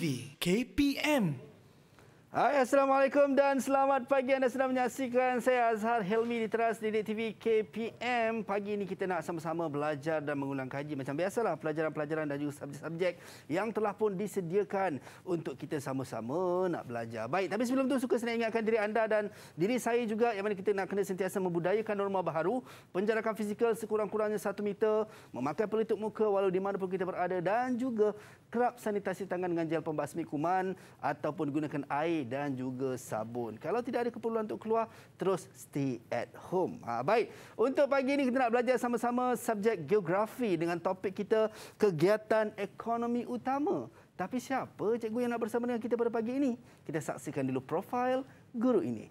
TV KPM. Hai, Assalamualaikum dan selamat pagi anda sedang menyaksikan saya Azhar Helmi di Teras Didik TV KPM. Pagi ini kita nak sama-sama belajar dan mengulang kaji macam biasalah pelajaran-pelajaran dan juga subjek-subjek yang telah pun disediakan untuk kita sama-sama nak belajar. Baik, tapi sebelum tu suka saya ingatkan diri anda dan diri saya juga yang mana kita nak kena sentiasa membudayakan norma baharu, penjarakan fizikal sekurang-kurangnya satu meter, memakai pelitup muka walau di mana pun kita berada dan juga kerap sanitasi tangan dengan gel pembasmi kuman ataupun gunakan air dan juga sabun. Kalau tidak ada keperluan untuk keluar, terus stay at home. Ha, baik, untuk pagi ini kita nak belajar sama-sama subjek geografi dengan topik kita kegiatan ekonomi utama. Tapi siapa cikgu yang nak bersama dengan kita pada pagi ini? Kita saksikan dulu profil guru ini.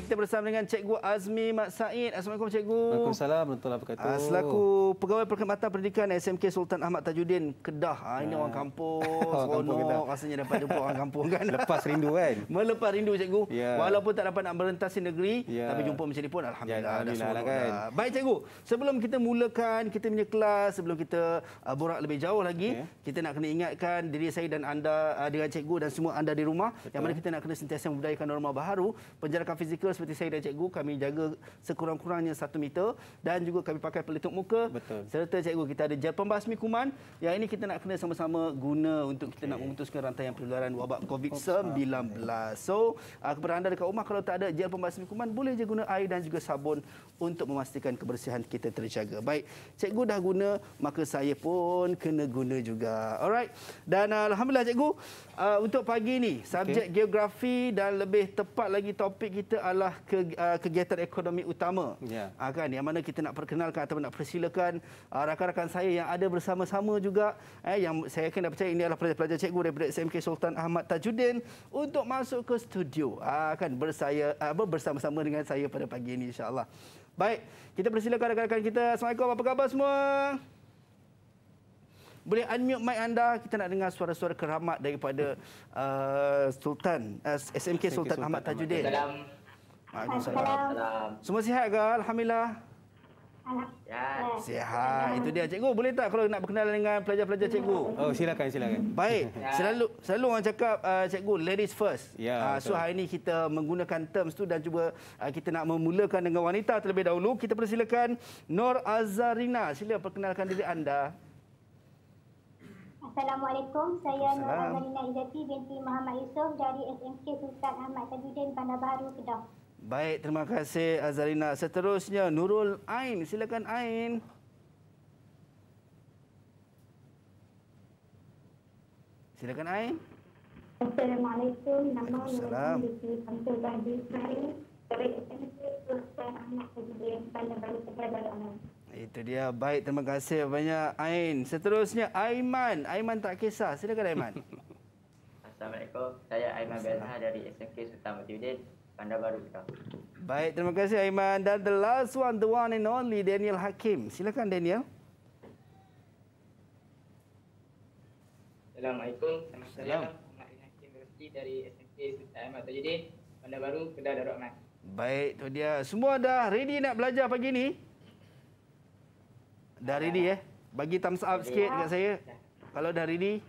Okey, kita bersama dengan Cikgu Azmi Mat Said. Assalamualaikum Cikgu. Waalaikumsalam warahmatullahi wabarakatuh. Selaku Pegawai Perkhidmatan Pendidikan SMK Sultan Ahmad Tajuddin Kedah. Ha, ini ah. orang kampung. Seronok kita. rasanya dapat jumpa orang kampung kan. Lepas rindu kan. Melepas rindu Cikgu. Yeah. Walaupun tak dapat nak di negeri, yeah. tapi jumpa macam ni pun alhamdulillah. Ya, alhamdulillah lah, kan. Dah. Baik Cikgu, sebelum kita mulakan kita punya kelas, sebelum kita uh, borak lebih jauh lagi, okay. kita nak kena ingatkan diri saya dan anda uh, dengan Cikgu dan semua anda di rumah Betul. yang mana kita nak kena sentiasa membudayakan norma baharu, penjarakan fizikal seperti saya dan cikgu kami jaga sekurang-kurangnya satu meter dan juga kami pakai pelitup muka Betul. serta cikgu kita ada gel pembasmi kuman yang ini kita nak kena sama-sama guna untuk okay. kita nak memutuskan rantai yang penularan wabak COVID-19. So, aku beranda dekat rumah kalau tak ada gel pembasmi kuman boleh je guna air dan juga sabun untuk memastikan kebersihan kita terjaga. Baik, cikgu dah guna maka saya pun kena guna juga. Alright. Dan ah, alhamdulillah cikgu ah, untuk pagi ini subjek okay. geografi dan lebih tepat lagi topik kita adalah adalah ke, uh, kegiatan ekonomi utama. Ya. Uh, kan yang mana kita nak perkenalkan atau nak persilakan uh, rakan-rakan saya yang ada bersama-sama juga eh yang saya yakin dapat percaya ini adalah pelajar-pelajar cikgu daripada SMK Sultan Ahmad Tajuddin untuk masuk ke studio. Uh, kan bersaya ah, apa uh, bersama-sama dengan saya pada pagi ini insyaallah Baik, kita persilakan rakan-rakan kita. Assalamualaikum, apa khabar semua? Boleh unmute mic anda, kita nak dengar suara-suara keramat daripada uh, Sultan, uh, SMK, SMK Sultan, Sultan Ahmad Tajuddin. Dalam Assalamualaikum. Semua sihat ke? Alhamdulillah. Ya, sihat. Itu dia cikgu. Boleh tak kalau nak berkenalan dengan pelajar-pelajar cikgu? Oh, silakan, silakan. Baik. Ya. Selalu selalu orang cakap uh, cikgu ladies first. Ya, uh, so hari ini kita menggunakan terms tu dan cuba uh, kita nak memulakan dengan wanita terlebih dahulu. Kita persilakan Nur Azarina. Sila perkenalkan diri anda. Assalamualaikum. Saya Nur Azarina Izati binti Muhammad Yusof dari SMK Sultan Ahmad Tajuddin Bandar Baru Kedah. Baik, terima kasih Azalina. Seterusnya Nurul Ain, silakan Ain. Silakan Ain. Assalamualaikum. Nama Nurul Ain. Assalamualaikum. Itu dia. Baik, terima kasih banyak Ain. Seterusnya Aiman. Aiman tak kisah. Silakan Aiman. Assalamualaikum. Saya Aiman Benha dari SMK Sultan Batiuddin anda baru kita. Baik, terima kasih Aiman. Dan the last one, the one and only Daniel Hakim. Silakan Daniel. Assalamualaikum. Nama saya Muhammad Hakim Rosti dari SMK Sultan Ahmad Tajuddin, Bandar Baru, Kedah Darul Aman. Baik, tu dia. Semua dah ready nak belajar pagi ni? Dah ready eh? Bagi thumbs up sikit dekat saya. Kalau dah ready.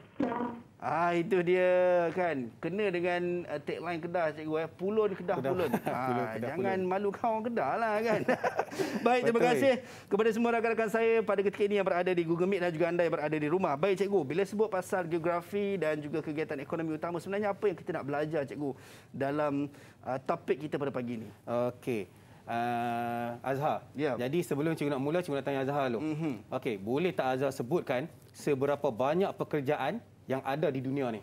Ah itu dia kan kena dengan uh, tagline kedah cikgu eh pulun kedah, kedah pulun. Ah kedah, jangan pulun. malu kau orang kedah lah kan. Baik terima kasih kepada semua rakan-rakan saya pada ketika ini yang berada di Google Meet dan juga anda yang berada di rumah. Baik cikgu bila sebut pasal geografi dan juga kegiatan ekonomi utama sebenarnya apa yang kita nak belajar cikgu dalam uh, topik kita pada pagi ini? Okey. Uh, Azhar. Yeah. Jadi sebelum cikgu nak mula cikgu nak tanya Azhar dulu. Mm-hmm. Okey, boleh tak Azhar sebutkan seberapa banyak pekerjaan yang ada di dunia ni?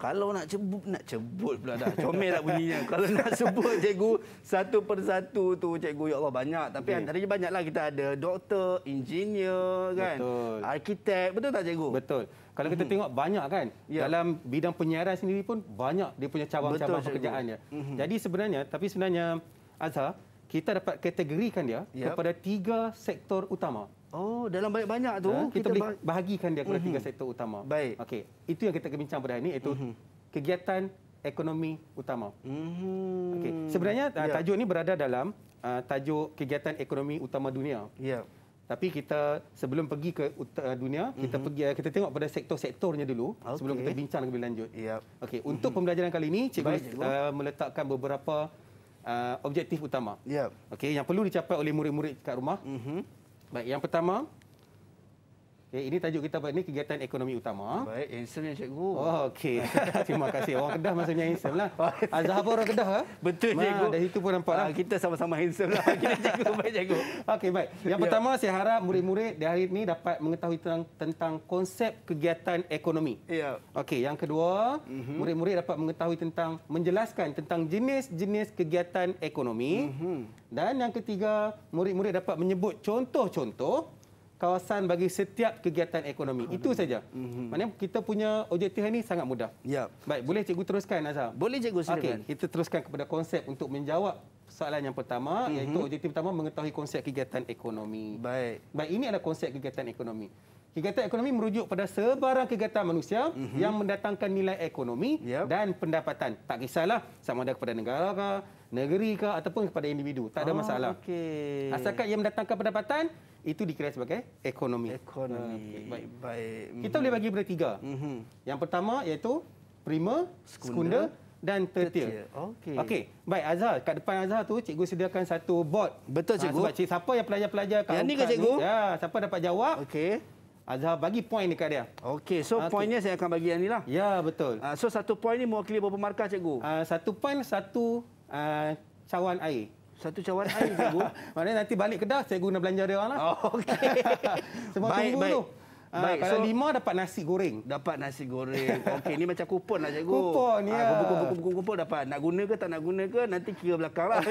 Kalau nak cebut, nak cebut pula dah. Comel tak lah bunyinya. Kalau nak sebut, cikgu, satu persatu tu, cikgu, ya Allah, banyak. Tapi okay. antaranya banyaklah kita ada doktor, engineer, kan? Betul. Arkitek, betul tak, cikgu? Betul. Kalau kita mhm. tengok banyak kan ya. dalam bidang penyiaran sendiri pun banyak dia punya cabang-cabang pekerjaannya. Uh mhm. -huh. Jadi sebenarnya tapi sebenarnya Azhar kita dapat kategorikan dia yep. Ya. kepada tiga sektor utama. Oh, dalam banyak-banyak tu ha, kita, kita bahagikan dia kepada mm -hmm. tiga sektor utama. Baik. Okey, itu yang kita akan bincang pada hari ini iaitu mm -hmm. kegiatan ekonomi utama. Mm -hmm. Okey. Sebenarnya yeah. Uh, ya. tajuk ini berada dalam uh, tajuk kegiatan ekonomi utama dunia. Ya. Yeah. Tapi kita sebelum pergi ke uh, dunia, kita mm -hmm. pergi uh, kita tengok pada sektor-sektornya dulu okay. sebelum kita bincang lebih lanjut. Ya. Yep. Okey, untuk mm -hmm. pembelajaran kali ini cikgu, Baik, cikgu. Uh, meletakkan beberapa uh, objektif utama. Ya. Okay, yang perlu dicapai oleh murid-murid kat rumah. Mm -hmm. Baik, yang pertama, Okay, eh, ini tajuk kita buat ini kegiatan ekonomi utama. Baik, handsome ya cikgu. Oh, okey. Terima kasih. Orang Kedah maksudnya handsome lah. Oh, Azhar ah, pun orang Kedah ha? Betul Ma, cikgu. Dah situ pun nampak ah, lah. Kita sama-sama handsome lah. Okey cikgu, baik cikgu. Okey, baik. Yang ya. pertama saya harap murid-murid di hari ini dapat mengetahui tentang, tentang konsep kegiatan ekonomi. Ya. Okey, yang kedua, uh-huh. murid-murid dapat mengetahui tentang menjelaskan tentang jenis-jenis kegiatan ekonomi. Uh-huh. Dan yang ketiga, murid-murid dapat menyebut contoh-contoh kawasan bagi setiap kegiatan ekonomi. Oh, Itu saja. Mm-hmm. Maknanya kita punya objektif ini sangat mudah. Ya. Baik, boleh cikgu teruskan Azhar? Boleh cikgu silakan. Okey, kita teruskan kepada konsep untuk menjawab soalan yang pertama mm-hmm. iaitu objektif pertama mengetahui konsep kegiatan ekonomi. Baik. Baik, ini adalah konsep kegiatan ekonomi. Kegiatan ekonomi merujuk pada sebarang kegiatan manusia mm-hmm. yang mendatangkan nilai ekonomi yep. dan pendapatan. Tak kisahlah sama ada kepada negara ke, negeri ke ataupun kepada individu. Tak ada oh, masalah. Okey. Asalkan ia mendatangkan pendapatan itu dikira sebagai ekonomi. Ekonomi. Ah, okay, baik. baik. Kita boleh bagi kepada tiga. Mm-hmm. Yang pertama iaitu prima, sekunder dan tertia. Okey. Okey. Baik Azhar, kat depan Azhar tu cikgu sediakan satu board. Betul ah, cikgu. Ha, sebab cik, siapa yang pelajar-pelajar kat sini? ni cikgu? Ni, ya, siapa dapat jawab? Okey. Azhar bagi poin dekat dia. Okey, so ah, okay. poinnya saya akan bagi yang inilah. Ya, betul. Uh, so satu poin ni mewakili berapa markah cikgu? Uh, satu poin satu uh, cawan air satu cawan air cikgu. Maknanya nanti balik Kedah cikgu nak belanja dia oranglah. Oh, Okey. Semua tunggu baik. tu. Ah, baik, kalau so, lima dapat nasi goreng. Dapat nasi goreng. Okey, ini macam kupon lah cikgu. Kupon, ah, ya. Kupon, kupon, kupon, kupon dapat. Nak guna ke tak nak guna ke, nanti kira belakang lah.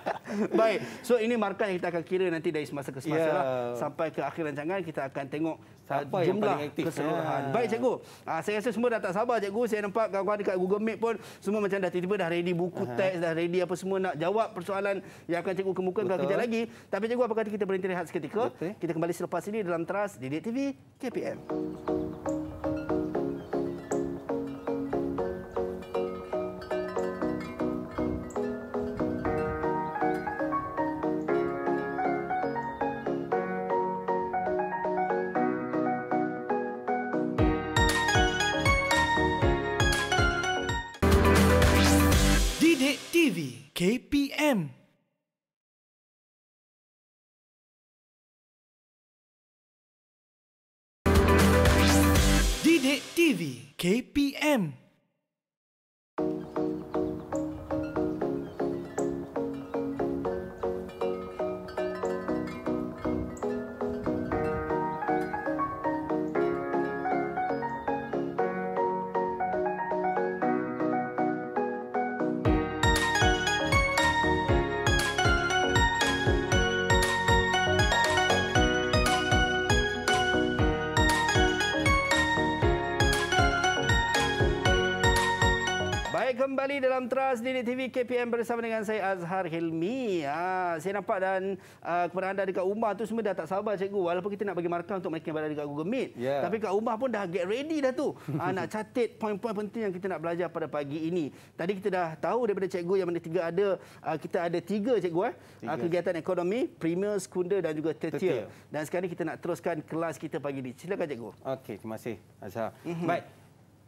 Baik, so ini markah yang kita akan kira nanti dari semasa ke semasa yeah. lah. Sampai ke akhir rancangan, kita akan tengok Siapa yang paling aktif keseluruhan. Baik cikgu. Ah saya rasa semua dah tak sabar cikgu. Saya nampak kawan-kawan dekat Google Meet pun semua macam dah tiba-tiba dah ready buku Aha. teks, dah ready apa semua nak jawab persoalan yang akan cikgu kemukakan kalau kita lagi. Tapi cikgu apa kata kita berhenti rehat seketika? Betul. Kita kembali selepas ini dalam teras di TV KPM. TV KPM Didik TV KPM kembali dalam Trust Didik TV KPM bersama dengan saya Azhar Hilmi. Ah, saya nampak dan ah, kepada anda dekat rumah tu semua dah tak sabar cikgu. Walaupun kita nak bagi markah untuk mereka yang berada dekat Google Meet. Yeah. Tapi kat rumah pun dah get ready dah tu. ah, nak catit poin-poin penting yang kita nak belajar pada pagi ini. Tadi kita dah tahu daripada cikgu yang mana tiga ada. Ah, kita ada tiga cikgu. Eh? Tiga. Ah, kegiatan ekonomi, premier, sekunder dan juga tertier. Dan sekarang kita nak teruskan kelas kita pagi ini. Silakan cikgu. Okey, terima kasih Azhar. Mm -hmm. Baik.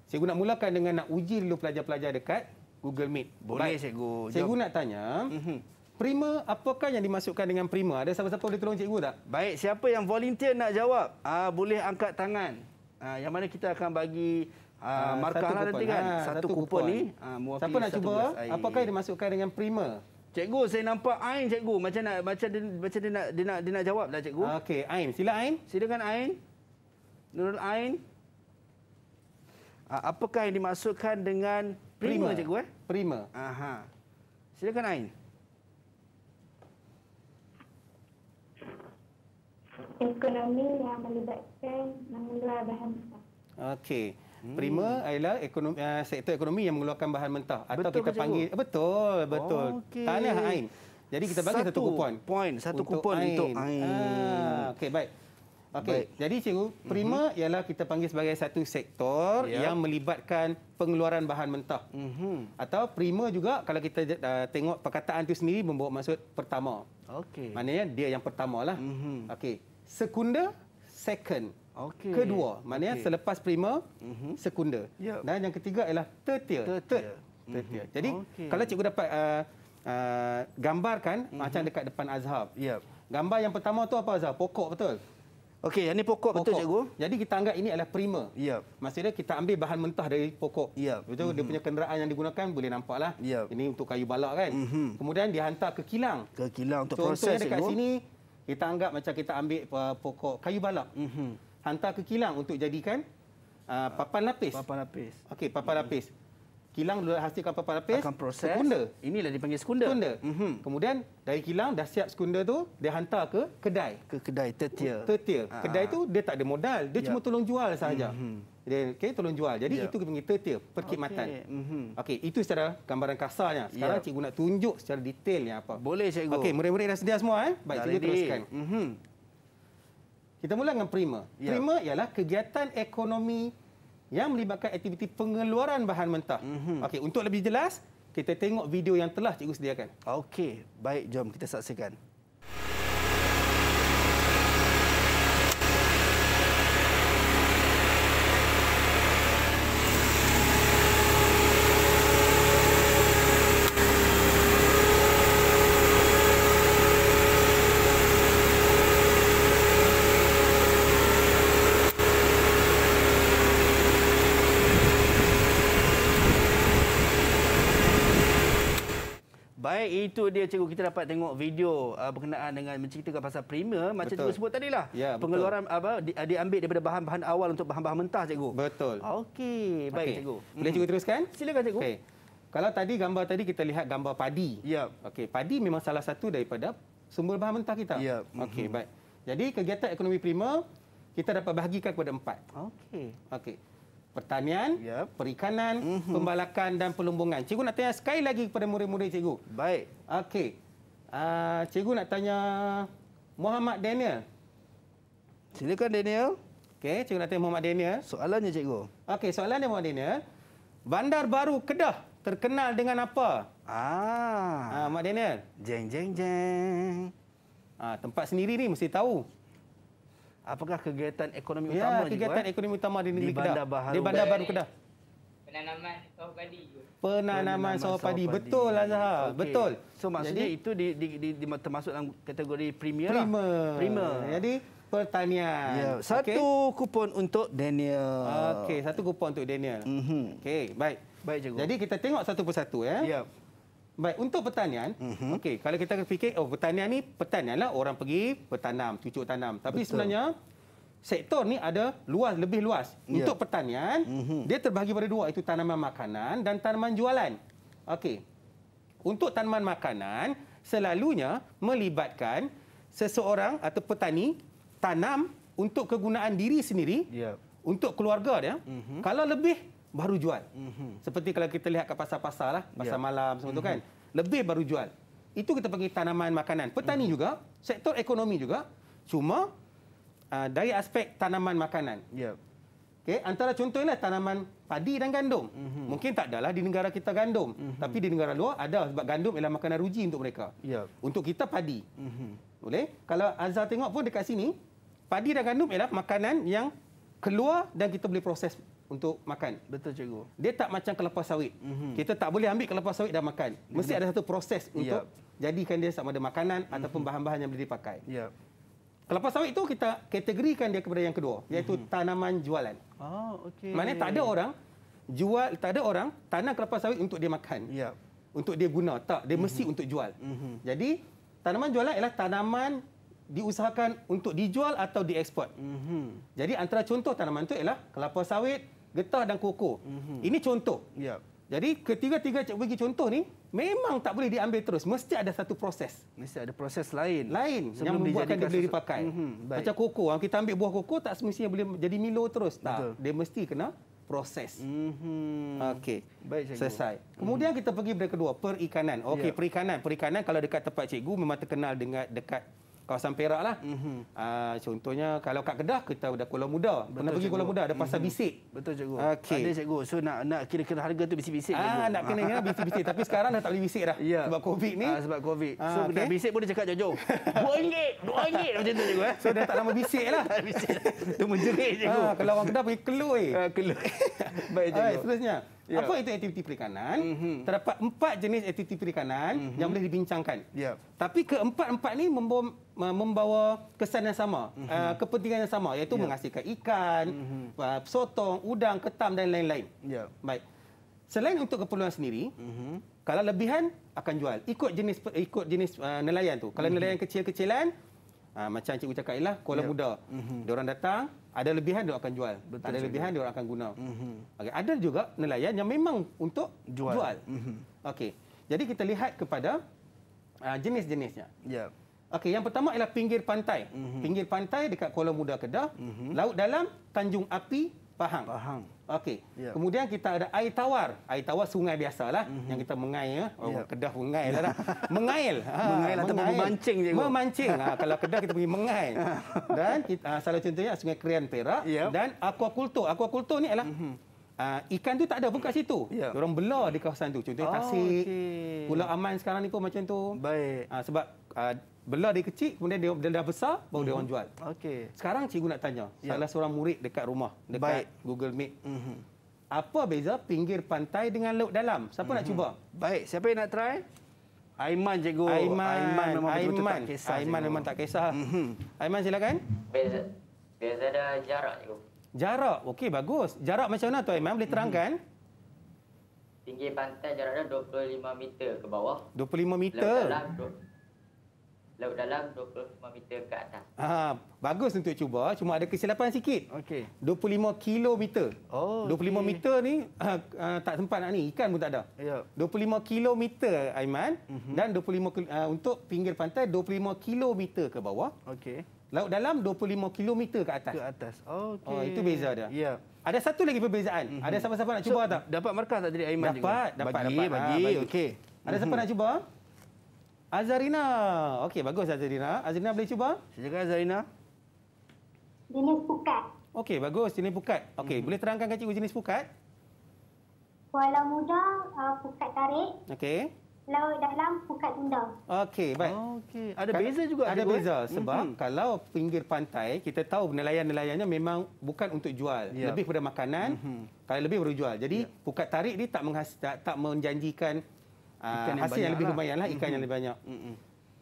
Cikgu nak mulakan dengan nak uji dulu pelajar-pelajar dekat Google Meet. Boleh, Baik. Cikgu. Jom. Cikgu nak tanya, mm-hmm. Prima, apakah yang dimasukkan dengan Prima? Ada siapa-siapa boleh tolong Cikgu tak? Baik, siapa yang volunteer nak jawab, uh, boleh angkat tangan. Uh, yang mana kita akan bagi uh, uh, markah lah nanti kan. Ha, satu, satu kupon ni. Uh, siapa nak cuba, apakah yang dimasukkan dengan Prima? Cikgu, saya nampak Ain cikgu. Macam nak macam dia, macam dia nak dia nak dia nak jawablah cikgu. Okey, Ain. Sila Ain. Silakan Ain. Nurul Ain apakah yang dimaksudkan dengan prima, prima cikgu eh? Prima. Aha. Silakan Ain. Ekonomi yang melibatkan mengeluarkan bahan mentah. Okey. Hmm. Prima ialah ekonomi, uh, sektor ekonomi yang mengeluarkan bahan mentah atau betul, kita panggil cikgu. betul betul. Okay. Tahniah Ain. Jadi kita bagi satu, satu kupon. Point, satu untuk kupon Ain. untuk Ain. Ah, Okey, baik. Okey, jadi cikgu, prima uh-huh. ialah kita panggil sebagai satu sektor yeah. yang melibatkan pengeluaran bahan mentah. Uh-huh. Atau prima juga kalau kita uh, tengok perkataan itu sendiri membawa maksud pertama. Okey. Maknanya dia yang pertama lah. Uh-huh. Mhm. Okey. Sekunda, second. Okey. Kedua, maknanya okay. selepas prima, uh-huh. sekunda. Yep. Dan yang ketiga ialah third tier. Third tier. Jadi okay. kalau cikgu dapat uh, uh, gambarkan uh-huh. macam dekat depan Azhar. Yep. Gambar yang pertama tu apa Azhar? Pokok betul? Okey, yang ni pokok, pokok betul cikgu. Jadi kita anggap ini adalah prima. Ya. Yep. Maksudnya kita ambil bahan mentah dari pokok. Ya. Yep. Betul mm -hmm. dia mhm. punya kenderaan yang digunakan boleh nampaklah. Yep. Ya. Ini untuk kayu balak kan. Mm -hmm. Kemudian dihantar ke kilang. Ke kilang untuk Contohnya proses dekat cikgu. sini kita anggap macam kita ambil uh, pokok kayu balak. Mm -hmm. Hantar ke kilang untuk jadikan uh, papan lapis. Papan lapis. Okey, papan mm -hmm. lapis kilang dah hasilkan papan lapis akan proses sekunder inilah dipanggil sekunder sekunder mm-hmm. kemudian dari kilang dah siap sekunder tu dia hantar ke kedai ke kedai tertier tertier ah. kedai tu dia tak ada modal dia yep. Ya. cuma tolong jual sahaja mm-hmm. dia okay, tolong jual jadi yep. Ya. itu kita panggil tertier perkhidmatan okey mm-hmm. okay, itu secara gambaran kasarnya ya. sekarang yep. cikgu nak tunjuk secara detailnya apa boleh cikgu okey murid-murid dah sedia semua eh baik cikgu teruskan mm-hmm. kita mula dengan prima yep. prima ialah kegiatan ekonomi yang melibatkan aktiviti pengeluaran bahan mentah. Mm-hmm. Okey, untuk lebih jelas, kita tengok video yang telah cikgu sediakan. Okey, baik jom kita saksikan. itu dia cikgu kita dapat tengok video uh, berkenaan dengan menceritakan pasal premier macam betul. tu sebut tadilah. Ya, Pengeluaran apa di, uh, diambil daripada bahan-bahan awal untuk bahan-bahan mentah cikgu. Betul. Okey, baik okay. cikgu. Boleh cikgu hmm. teruskan? Silakan cikgu. Okay. Kalau tadi gambar tadi kita lihat gambar padi. Ya. Okey, padi memang salah satu daripada sumber bahan mentah kita. Ya. mm -hmm. baik. Jadi kegiatan ekonomi primer kita dapat bahagikan kepada empat. Okey. Okey pertanian, yep. perikanan, mm -hmm. pembalakan dan pelumbungan. Cikgu nak tanya sekali lagi kepada murid-murid cikgu. Baik. Okey. Uh, cikgu nak tanya Muhammad Daniel. Silakan Daniel. Okey, cikgu nak tanya Muhammad Daniel. Soalannya cikgu. Okey, soalan dia Muhammad Daniel. Bandar Baru Kedah terkenal dengan apa? Ah. Ah, Muhammad Daniel. Jeng jeng jeng. Ah, tempat sendiri ni mesti tahu. Apakah kegiatan ekonomi ya, utama kegiatan juga, eh? ekonomi utama di negeri di Kedah. Di Bandar eh? Baru Kedah. Penanaman sawah padi. Penanaman sawah padi. Betul lah Zaha. Okay. Betul. So maksudnya Jadi, itu di, di, di, di, termasuk dalam kategori premier Prima. Lah. Prima. Jadi pertanian. Ya. Satu okay. kupon untuk Daniel. Okey, satu kupon untuk Daniel. Mm -hmm. Okey, baik. Baik cikgu. Jadi kita tengok satu persatu ya. Ya. Yeah. Baik, untuk pertanian, mm-hmm. okey, kalau kita fikir oh pertanian ni pertanianlah orang pergi bertanam, cucuk tanam. Tapi Betul. sebenarnya sektor ni ada luas lebih luas. Yeah. Untuk pertanian, mm-hmm. dia terbahagi pada dua itu tanaman makanan dan tanaman jualan. Okay. Untuk tanaman makanan, selalunya melibatkan seseorang atau petani tanam untuk kegunaan diri sendiri. Yeah. Untuk keluarga dia. Mm-hmm. Kalau lebih baru jual. Mm -hmm. Seperti kalau kita lihat kat pasar-pasar lah, pasar yeah. malam semua mm -hmm. tu kan. Mhm. Lebih baru jual. Itu kita panggil tanaman makanan. Petani mm -hmm. juga, sektor ekonomi juga. Cuma uh, dari aspek tanaman makanan. Yeah. Okay, antara contohnya tanaman padi dan gandum. Mm -hmm. Mungkin tak adalah di negara kita gandum. Mm -hmm. Tapi di negara luar ada lah sebab gandum ialah makanan ruji untuk mereka. Yeah. Untuk kita padi. Mm -hmm. Boleh? Kalau Azhar tengok pun dekat sini, padi dan gandum ialah makanan yang keluar dan kita boleh proses untuk makan. Betul cikgu. Dia tak macam kelapa sawit. Mm -hmm. Kita tak boleh ambil kelapa sawit dan makan. Mesti Benar. ada satu proses ya. untuk jadikan dia sama ada makanan mm -hmm. ataupun mhm. bahan-bahan yang boleh dipakai. Yep. Ya. Kelapa sawit itu kita kategorikan dia kepada yang kedua iaitu mm -hmm. tanaman jualan. Oh, okay. Maknanya tak ada orang jual, tak ada orang tanam kelapa sawit untuk dia makan. Yep. Ya. Untuk dia guna. Tak, dia mm -hmm. mesti mhm. untuk jual. Mm -hmm. Jadi tanaman jualan ialah tanaman diusahakan untuk dijual atau diekspor. Mm -hmm. Jadi antara contoh tanaman itu ialah kelapa sawit, getah dan koko. Mm-hmm. Ini contoh. Yep. Jadi ketiga-tiga cikgu bagi contoh ni memang tak boleh diambil terus. Mesti ada satu proses. Mesti ada proses lain. Lain Sebelum yang membuatkan dia boleh dipakai. Mm-hmm. Macam koko. Kalau kita ambil buah koko tak semestinya boleh jadi milo terus. Tak. Betul. Dia mesti kena proses. Mm-hmm. Okey. Baik cikgu. Selesai. Mhm. Kemudian mm. kita pergi benda kedua. Perikanan. Okey yep. perikanan. Perikanan kalau dekat tempat cikgu memang terkenal dengan dekat kawasan Perak lah. Mm-hmm. Uh, contohnya kalau kat Kedah kita ada Kuala Muda. Kena pergi Kuala Muda ada pasar mm-hmm. bisik. Betul cikgu. Okay. Ada cikgu. So nak nak kira-kira harga tu bisik-bisik. Ah cikgu. nak kena ya bisik-bisik tapi sekarang dah tak boleh bisik dah yeah. sebab Covid ni. Ah, sebab Covid. Ah, so okay. bisik pun dia cakap jauh-jauh. Dua ringgit, dua ringgit macam tu cikgu eh. So dah tak nama bisik lah. Tu menjerit ah, cikgu. Ah, kalau orang Kedah pergi kelui. eh. Uh, Baik cikgu. seterusnya. Yeah. Apa itu aktiviti perikanan? Mm-hmm. Terdapat empat jenis aktiviti perikanan mm-hmm. yang boleh dibincangkan. Yeah. Tapi keempat-empat ini membawa, membawa kesan yang sama, mm-hmm. kepentingan yang sama iaitu yeah. menghasilkan ikan, mm-hmm. sotong, udang, ketam dan lain-lain. Yeah. Baik. Selain untuk keperluan sendiri, mm-hmm. kalau lebihan akan jual ikut jenis ikut jenis uh, nelayan tu. Kalau mm-hmm. nelayan kecil-kecilan, Aa, ha, macam cikgu cakap ialah kolam yep. Ya. muda. Mm-hmm. Diorang datang, ada lebihan dia akan jual. Betul ada lebihan dia orang akan guna. Mm-hmm. Okay. ada juga nelayan yang memang untuk jual. jual. Mm-hmm. Okey. Jadi kita lihat kepada uh, jenis-jenisnya. Ya. Okey, yang pertama ialah pinggir pantai. Mm-hmm. Pinggir pantai dekat Kuala Muda Kedah, mm-hmm. laut dalam Tanjung Api Pahang. Pahang. Okey. Yeah. Kemudian kita ada air tawar. Air tawar sungai biasalah mm -hmm. yang kita mengail ya. Oh, yeah. Kedah pun lah mengail lah. mengail. Ha, mengail atau mengail. memancing je. Memancing. Ha, kalau Kedah kita pergi mengail. dan kita, ha, salah contohnya sungai Krian Perak yeah. dan aquaculture. Aquaculture ni ialah mm -hmm. Ha, uh, ikan tu tak ada pun kat ya. situ. Yeah. Orang belah di kawasan tu. Contohnya oh, Tasik. Okay. Pulau Aman sekarang ni pun macam tu. Baik. Uh, sebab uh, Belah dia kecil, kemudian dia, dia dah besar, baru mm-hmm. dia mhm. orang jual. Okey. Sekarang cikgu nak tanya. Ya. Salah seorang murid dekat rumah, dekat Baik. Google Meet. Mm-hmm. Apa beza pinggir pantai dengan laut dalam? Siapa mm-hmm. nak mhm. cuba? Baik, siapa yang nak try? Aiman cikgu. Aiman. Aiman memang Aiman. tak kisah. Aiman cikgu. memang tak kisah. Mm-hmm. Aiman silakan. Beza. Beza dah jarak cikgu. Jarak? Okey, bagus. Jarak macam mana tu Aiman? Boleh mhm. terangkan? Mm-hmm. Tinggi pantai jarak dia 25 meter ke bawah. 25 meter? Laut dalam laut dalam 25 meter ke atas. Ah, bagus untuk cuba cuma ada kesilapan sikit. Okey. 25 kilometer. Oh. 25 okay. meter ni uh, uh, tak sempat nak ni ikan pun tak ada. Ya. 25 kilometer Aiman uh-huh. dan 25 uh, ah, untuk pinggir pantai 25 kilometer ke bawah. Okey. Laut dalam 25 kilometer ke atas. Ke atas. Okey. Oh, itu beza dia. Ya. Ada satu lagi perbezaan. Uh-huh. Ada siapa-siapa nak cuba tak? Dapat markah tak jadi Aiman dapat, juga? Dapat, bagi, dapat, bagi, ha, bagi. okey. Ada uh-huh. siapa mhm. nak cuba? Azarina. Okey, bagus Azarina. Azarina boleh cuba? Silakan Azarina. Jenis pukat. Okey, bagus. Jenis pukat. Okey, hmm. boleh terangkan kat cikgu jenis pukat? Kuala muda, uh, pukat tarik. Okey. Laut dalam, pukat tunda. Okey, baik. Oh, okay. Ada beza juga. Ada eh? beza. Eh? Sebab mm -hmm. kalau pinggir pantai, kita tahu nelayan-nelayannya memang bukan untuk jual. Yep. Ya. Lebih pada makanan, mm -hmm. kalau lebih baru jual. Jadi, yep. Ya. pukat tarik ni tak, tak, tak menjanjikan Ah, ikan hasil yang, lebih lah. lumayan lah, ikan mm-hmm. yang lebih banyak. Mm-hmm.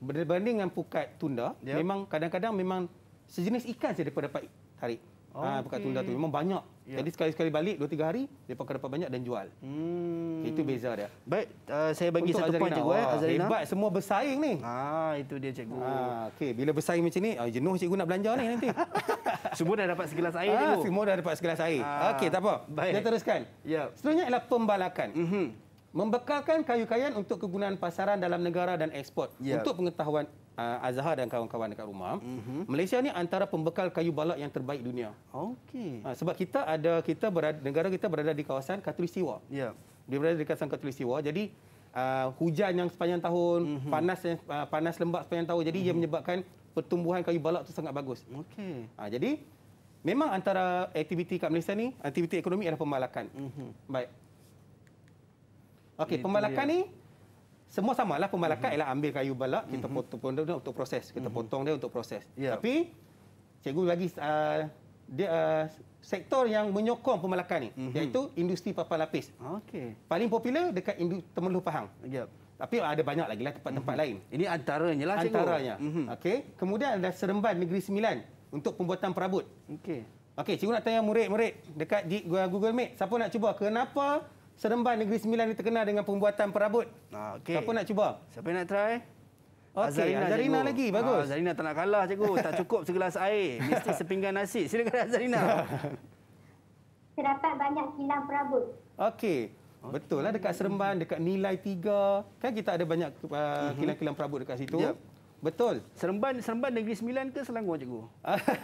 Berbanding dengan pukat tunda, yep. memang kadang-kadang memang sejenis ikan saja mereka dapat tarik. Oh, ha, pukat okay. tunda tu memang banyak. Yep. Jadi sekali-sekali balik, dua tiga hari, mereka akan dapat banyak dan jual. Mm. Itu beza dia. Baik, uh, saya bagi Untuk satu poin cikgu. Eh, Wah, Azarina. Hebat, semua bersaing ni. Ah, itu dia cikgu. Ah, okay. Bila bersaing macam ni, oh, jenuh cikgu nak belanja ni nanti. semua dah dapat segelas air ah, cikgu. Semua dah dapat segelas air. Ah, Okey, tak apa. Baik. Kita teruskan. Yep. Seterusnya adalah pembalakan. Mm-hmm membekalkan kayu-kayan untuk kegunaan pasaran dalam negara dan ekspor. Yep. Ya. Untuk pengetahuan uh, Azhar dan kawan-kawan dekat rumah, mm-hmm. Malaysia ni antara pembekal kayu balak yang terbaik dunia. Okey. Uh, sebab kita ada kita berada negara kita berada di kawasan Katulistiwa. Ya. Dia berada di kawasan Katulistiwa. Jadi uh, hujan yang sepanjang tahun, mm-hmm. panas yang uh, panas lembap sepanjang tahun. Jadi mm-hmm. ia menyebabkan pertumbuhan kayu balak tu sangat bagus. Okey. Uh, jadi Memang antara aktiviti kat Malaysia ni, aktiviti ekonomi adalah pembalakan. Mm-hmm. Baik, Okey, pembalakan ni semua samalah pembalakan ialah ambil kayu balak kita potong dia untuk proses, kita mhm. potong dia untuk proses. Ya. Tapi cikgu bagi ah, dia uh, sektor yang menyokong pemalakan ni mm-hmm. iaitu industri papan lapis. Okey. Paling popular dekat Indu Temeluh Pahang. Yep. Tapi ada banyak lagi lah tempat-tempat mm-hmm. lain. Ini antaranya lah cikgu. antaranya. Mm-hmm. Okey. Kemudian ada Seremban Negeri Sembilan untuk pembuatan perabot. Okey. Okey, cikgu nak tanya murid-murid dekat Google Meet, siapa nak cuba? Kenapa Seremban Negeri Sembilan ini terkenal dengan pembuatan perabot. Ah, okay. Siapa nak cuba? Siapa nak try? Okay. Azarina, Azarina lagi, bagus. Ha, Azarina tak nak kalah, cikgu. Tak cukup segelas air. Mesti sepinggan nasi. Silakan Azarina. Terdapat banyak kilang perabot. Okey. Okay. Betul lah dekat Seremban, dekat Nilai tiga. Kan kita ada banyak ah, mhm. kilang-kilang uh, perabot dekat situ. Yep. Betul. Seremban Seremban Negeri Sembilan ke Selangor cikgu?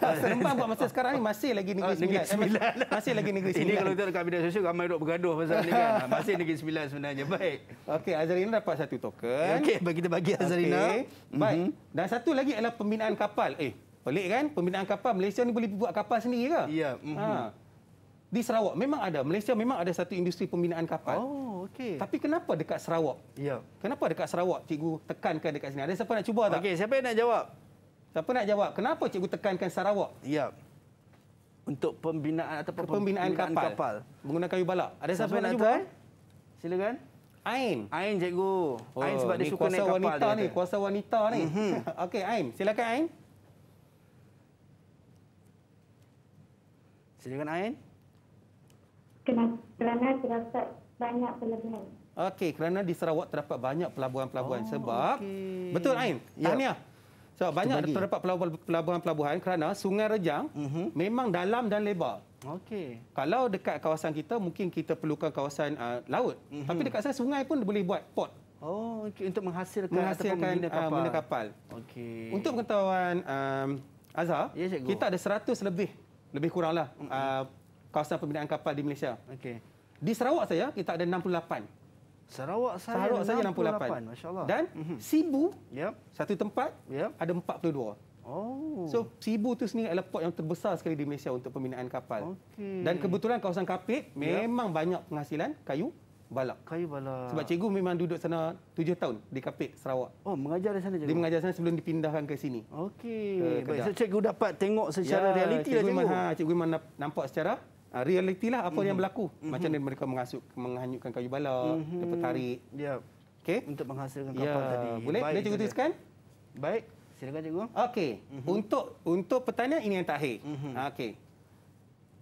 Seremban buat masa sekarang ni masih lagi Negeri Sembilan. Ah, Negeri Sembilan. Eh, masih lagi Negeri Sembilan. Ini kalau kita dekat media sosial ramai duk bergaduh pasal ni kan. Ah, masih Negeri Sembilan sebenarnya. Baik. Okey, Azrina dapat satu token. Eh, okey, bagi kita bagi Azrina. Okay. Mhm. Baik. Mm-hmm. Dan satu lagi adalah pembinaan kapal. Eh, pelik kan? Pembinaan kapal Malaysia ni boleh buat kapal sendiri ke? Ya. Yeah. Mhm. Mm-hmm. Ha di Sarawak memang ada Malaysia memang ada satu industri pembinaan kapal. Oh, okey. Tapi kenapa dekat Sarawak? Ya. Yeah. Kenapa dekat Sarawak? Cikgu tekankan dekat sini. Ada siapa nak cuba tak? Okey, siapa yang nak jawab? Siapa nak jawab? Kenapa cikgu tekankan Sarawak? Ya. Yeah. Untuk pembinaan atau pembinaan, pembinaan kapal. kapal. Menggunakan kayu balak. Ada siapa, siapa nak cuba? Silakan. Ain. Ain cikgu. Oh, Ain sebab dia suka naik kapal. Kuasa wanita ni, kuasa wanita ni. Mm-hmm. okey, Ain. Silakan Ain. Silakan Ain kerana terdapat banyak pelabuhan. Okey, kerana di Sarawak terdapat banyak pelabuhan-pelabuhan oh, sebab okay. betul Ain, ya. tahniah. So, banyak bagi. terdapat pelabuhan-pelabuhan kerana Sungai Rejang uh-huh. memang dalam dan lebar. Okey. Kalau dekat kawasan kita mungkin kita perlukan kawasan uh, laut. Uh-huh. Tapi dekat saya sungai pun boleh buat port. Oh, okay. untuk menghasilkan, menghasilkan ataupun uh, membina kapal. Uh, kapal. Okay. Untuk pengetahuan um, Azhar, yes, ya, kita ada 100 lebih lebih kuranglah. Uh-huh. Uh, kawasan pembinaan kapal di Malaysia. Okey. Di Sarawak saya kita ada 68. Sarawak saya Sarawak 68. masya Allah. Dan mhm. Sibu, yep. satu tempat, yep. ada 42. Oh. So Sibu tu sendiri adalah port yang terbesar sekali di Malaysia untuk pembinaan kapal. Okay. Dan kebetulan kawasan Kapit memang banyak penghasilan kayu balak. Kayu balak. Sebab cikgu memang duduk sana tujuh tahun di Kapit, Sarawak. Oh, mengajar di sana juga? Dia mengajar sana sebelum dipindahkan ke sini. Okey. Baik, so, cikgu dapat tengok secara ya, realiti cikgu lah cikgu. Memang, cikgu memang ha, nampak secara uh, ah, realiti lah apa mm-hmm. yang mhm. berlaku. Mm-hmm. Macam mhm. mereka mengasuk, menghanyutkan kayu balok, mm-hmm. dapat tarik. Yep. Ya. Okay. Untuk menghasilkan ya, kapal yeah. tadi. Boleh? Baik, Boleh cikgu tuliskan? Baik. Silakan cikgu. Okey. Mm-hmm. Untuk untuk pertanian ini yang terakhir. Mm-hmm. Okey.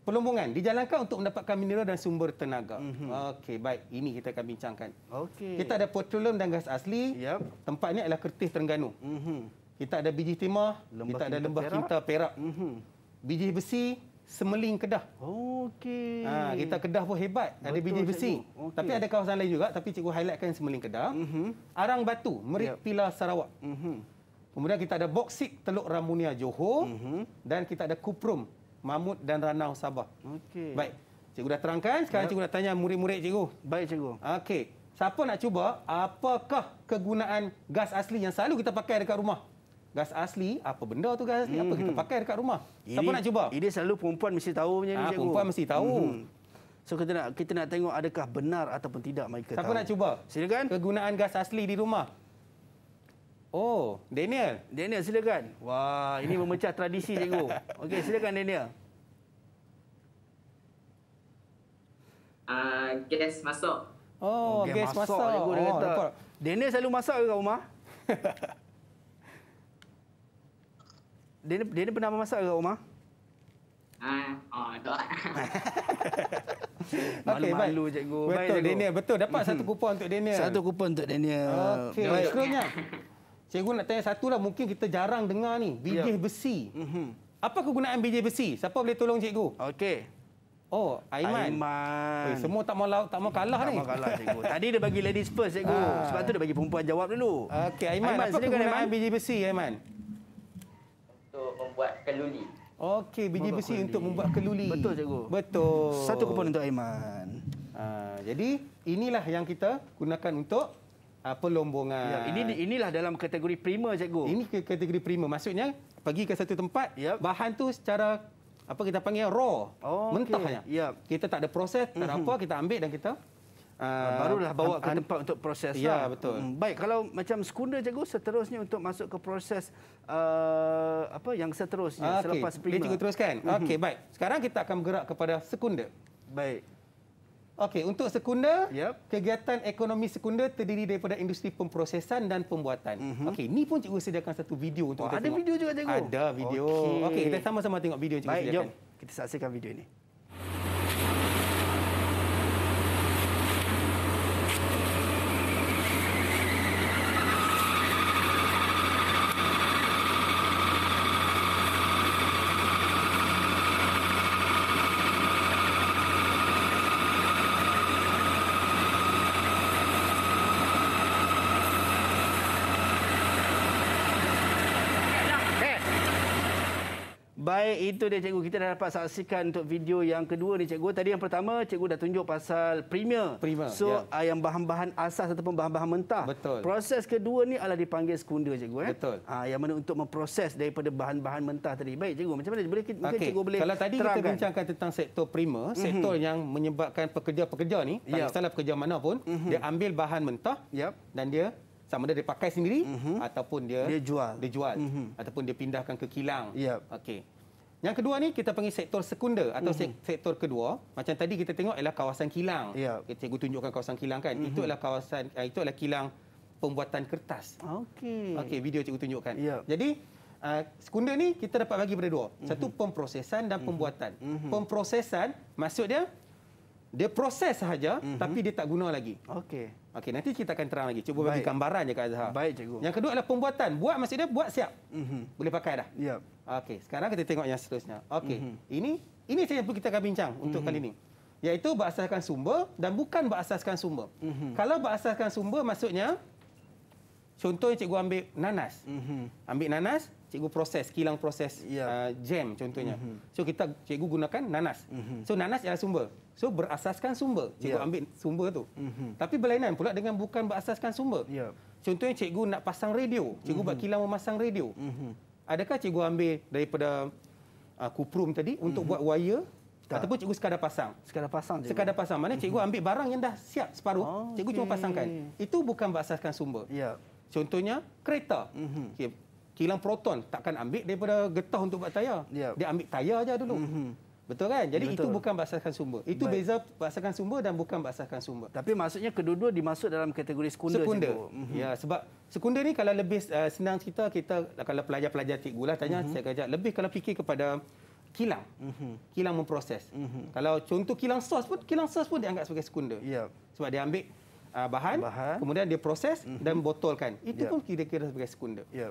Pelumbungan dijalankan untuk mendapatkan mineral dan sumber tenaga. Mm-hmm. Okey, baik. Ini kita akan bincangkan. Okey. Kita ada petroleum dan gas asli. Yep. Tempat ini adalah Kertih Terengganu. Mm-hmm. Kita ada biji timah, lembah kita ada lembah kinta perak. Kinta, perak. Mm-hmm. Biji besi, Semeling Kedah. Okey. Ha, kita Kedah pun hebat. Betul, ada biji besi. Okay. Tapi ada kawasan lain juga. Tapi cikgu highlightkan Semeling Kedah. Mm -hmm. Arang Batu, Merit yep. Pilar Sarawak. Mm -hmm. Kemudian kita ada Boksit Teluk Ramunia Johor. Mm -hmm. Dan kita ada Kuprum, Mahmud dan Ranau Sabah. Okey. Baik. Cikgu dah terangkan. Sekarang yep. cikgu nak tanya murid-murid cikgu. Baik cikgu. Okey. Siapa nak cuba apakah kegunaan gas asli yang selalu kita pakai dekat rumah? gas asli, apa benda tu gas asli, hmm. apa kita mhm. pakai dekat rumah. Ini, Siapa nak cuba? Ini selalu perempuan mesti tahu ha, ni, Perempuan mesti tahu. Hmm. So kita nak kita nak tengok adakah benar ataupun tidak mereka Siapa tahu. nak cuba? Silakan. Kegunaan gas asli di rumah. Oh, Daniel. Daniel, silakan. Wah, ini memecah tradisi, cikgu. Okey, silakan Daniel. Uh, gas masak. Oh, oh, gas masak. Oh, Daniel selalu masak ke rumah? dia ni, dia ni pernah masak ke rumah? Ah, uh, oh, tak. Malu malu cikgu. Betul cikgu. Daniel, betul dapat satu kupon untuk Daniel. Satu kupon untuk Daniel. Okey, seterusnya. Cikgu nak tanya satu lah mungkin kita jarang dengar ni, bijih ya. besi. Mhm. Apa kegunaan bijih besi? Siapa boleh tolong cikgu? Okey. Oh, Aiman. Aiman. Oi, semua tak mau tak kalah tak ni. Tak mau kalah cikgu. Tadi dia bagi ladies first cikgu. Ah. Sebab tu dia bagi perempuan jawab dulu. Okey, Aiman. Aiman, apa kegunaan Aiman? bijih besi Aiman? Aiman buat keluli. Okey, biji besi untuk membuat keluli. Betul, cikgu. Betul. Satu kupon untuk Aiman. Ha, jadi, inilah yang kita gunakan untuk uh, ah, pelombongan. Ya, ini Inilah dalam kategori prima, cikgu. Ini kategori prima. Maksudnya, pergi ke satu tempat, yep. bahan tu secara apa kita panggil raw, oh, mentahnya. Okay. Yep. Kita tak ada proses, tak ada mhm. apa, kita ambil dan kita Uh, Barulah bawa ke tempat untuk proses. Ya, lah. betul. Hmm. Baik, kalau macam sekunder cikgu, seterusnya untuk masuk ke proses uh, apa yang seterusnya ah, okay. selepas primer. Boleh teruskan? Mm -hmm. Okey, hmm. baik. Sekarang kita akan bergerak kepada sekunder. Baik. Okey, untuk sekunder, yep. kegiatan ekonomi sekunder terdiri daripada industri pemprosesan dan pembuatan. Mm -hmm. Okey, ini pun cikgu sediakan satu video untuk oh, kita ada tengok. Ada video juga cikgu? Ada video. Okey, okay, kita sama-sama tengok video cikgu baik, sediakan. jom. Kita saksikan video ini. Baik, itu dia cikgu. Kita dah dapat saksikan untuk video yang kedua ni cikgu. Tadi yang pertama, cikgu dah tunjuk pasal premier. Prima, so, ya. yang bahan-bahan asas ataupun bahan-bahan mentah. Betul. Proses kedua ni adalah dipanggil sekunda cikgu. Eh? Betul. Ha, yang mana untuk memproses daripada bahan-bahan mentah tadi. Baik cikgu, macam mana? Boleh, mungkin okay. cikgu boleh Kalau tadi terangkan. kita bincangkan tentang sektor prima, mhm. sektor mm -hmm. yang menyebabkan pekerja-pekerja ni, tak ya. kisahlah yep. pekerja mana pun, mm -hmm. dia ambil bahan mentah yep. dan dia sama ada dia pakai sendiri mm -hmm. ataupun dia dia jual dia jual mm -hmm. ataupun dia pindahkan ke kilang yep. okey yang kedua ni kita panggil sektor sekunder atau mm-hmm. sektor kedua. Macam tadi kita tengok ialah kawasan kilang. Yeah. Cikgu tunjukkan kawasan kilang kan. Mm-hmm. Itu adalah mhm. kawasan eh, itu adalah kilang pembuatan kertas. Okey. Okey, video cikgu tunjukkan. Yeah. Jadi uh, sekunder ni kita dapat bagi pada dua. Mm-hmm. Satu pemprosesan dan mhm. pembuatan. Mm-hmm. Pemprosesan maksud dia dia proses sahaja mm-hmm. tapi dia tak guna lagi. Okey. Okey, nanti kita akan terang lagi. Cuba Baik. bagi gambaran je Kak Azhar. Baik, cikgu. Yang kedua adalah pembuatan. Buat masih dia buat siap. Mm-hmm. Boleh pakai dah. Ya. Yep. Okey, sekarang kita tengok yang seterusnya. Okey. Mm-hmm. Ini ini saja perlu kita akan bincang mm-hmm. untuk kali ini. Mhm. yaitu berasaskan sumber dan bukan berasaskan sumber. Mm-hmm. Kalau berasaskan sumber maksudnya contohnya cikgu ambil nanas. Mm-hmm. Ambil nanas, cikgu proses kilang proses yeah. uh, jam contohnya. Mm-hmm. So kita cikgu gunakan nanas. Mm-hmm. So nanas ialah sumber. So berasaskan sumber. Cikgu yeah. ambil sumber tu. Mm-hmm. Tapi berlainan pula dengan bukan berasaskan sumber. Yeah. Contohnya cikgu nak pasang radio. Cikgu mm-hmm. buat mhm. kilang memasang radio. Mm-hmm. Adakah cikgu ambil daripada uh, kuprum tadi untuk mm-hmm. buat wire? Tak. Ataupun cikgu sekadar pasang. Sekadar pasang. Cikgu. Sekadar pasang. Mana cikgu mhm. ambil barang yang dah siap separuh. Oh, cikgu okay. cuma pasangkan. Itu bukan berasaskan sumber. Yeah. Contohnya kereta. Mm-hmm. Okay kilang proton takkan ambil daripada getah untuk buat tayar. Yep. Dia ambil tayar aja dulu. Mm -hmm. Betul kan? Jadi Betul. itu bukan berasaskan sumber. Itu Baik. beza berasaskan sumber dan bukan berasaskan sumber. Tapi maksudnya kedua-dua dimasuk dalam kategori sekunder. Sekunder. Mhm. Ya, sebab sekunder ni kalau lebih uh, senang cerita, kita kalau pelajar-pelajar cikgu lah tanya, mm -hmm. saya kajak, lebih kalau fikir kepada kilang. Mm -hmm. Kilang memproses. Mm -hmm. Kalau contoh kilang sos pun, kilang sos pun dianggap sebagai sekunder. Yep. Ya. Sebab dia ambil uh, bahan, bahan, kemudian dia proses mm -hmm. dan botolkan. Itu yep. Ya. pun kira-kira sebagai sekunder. Yep. Ya.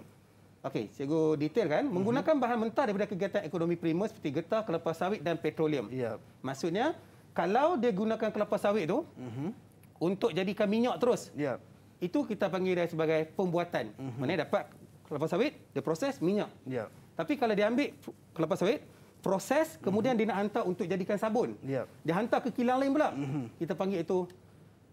Okey, cikgu detail kan? Mhm. Menggunakan mm -hmm. bahan mentah daripada kegiatan ekonomi primer seperti getah, kelapa sawit dan petroleum. Yep. Ya. Maksudnya, kalau dia gunakan kelapa sawit tu mm -hmm. untuk jadikan minyak terus, yep. Ya. itu kita panggil sebagai pembuatan. Mm -hmm. Maksudnya dapat kelapa sawit, dia proses minyak. Yep. Ya. Tapi kalau dia ambil kelapa sawit, proses kemudian mm -hmm. dia nak hantar untuk jadikan sabun. Yep. Dia hantar ke kilang lain pula. Mm -hmm. Kita panggil itu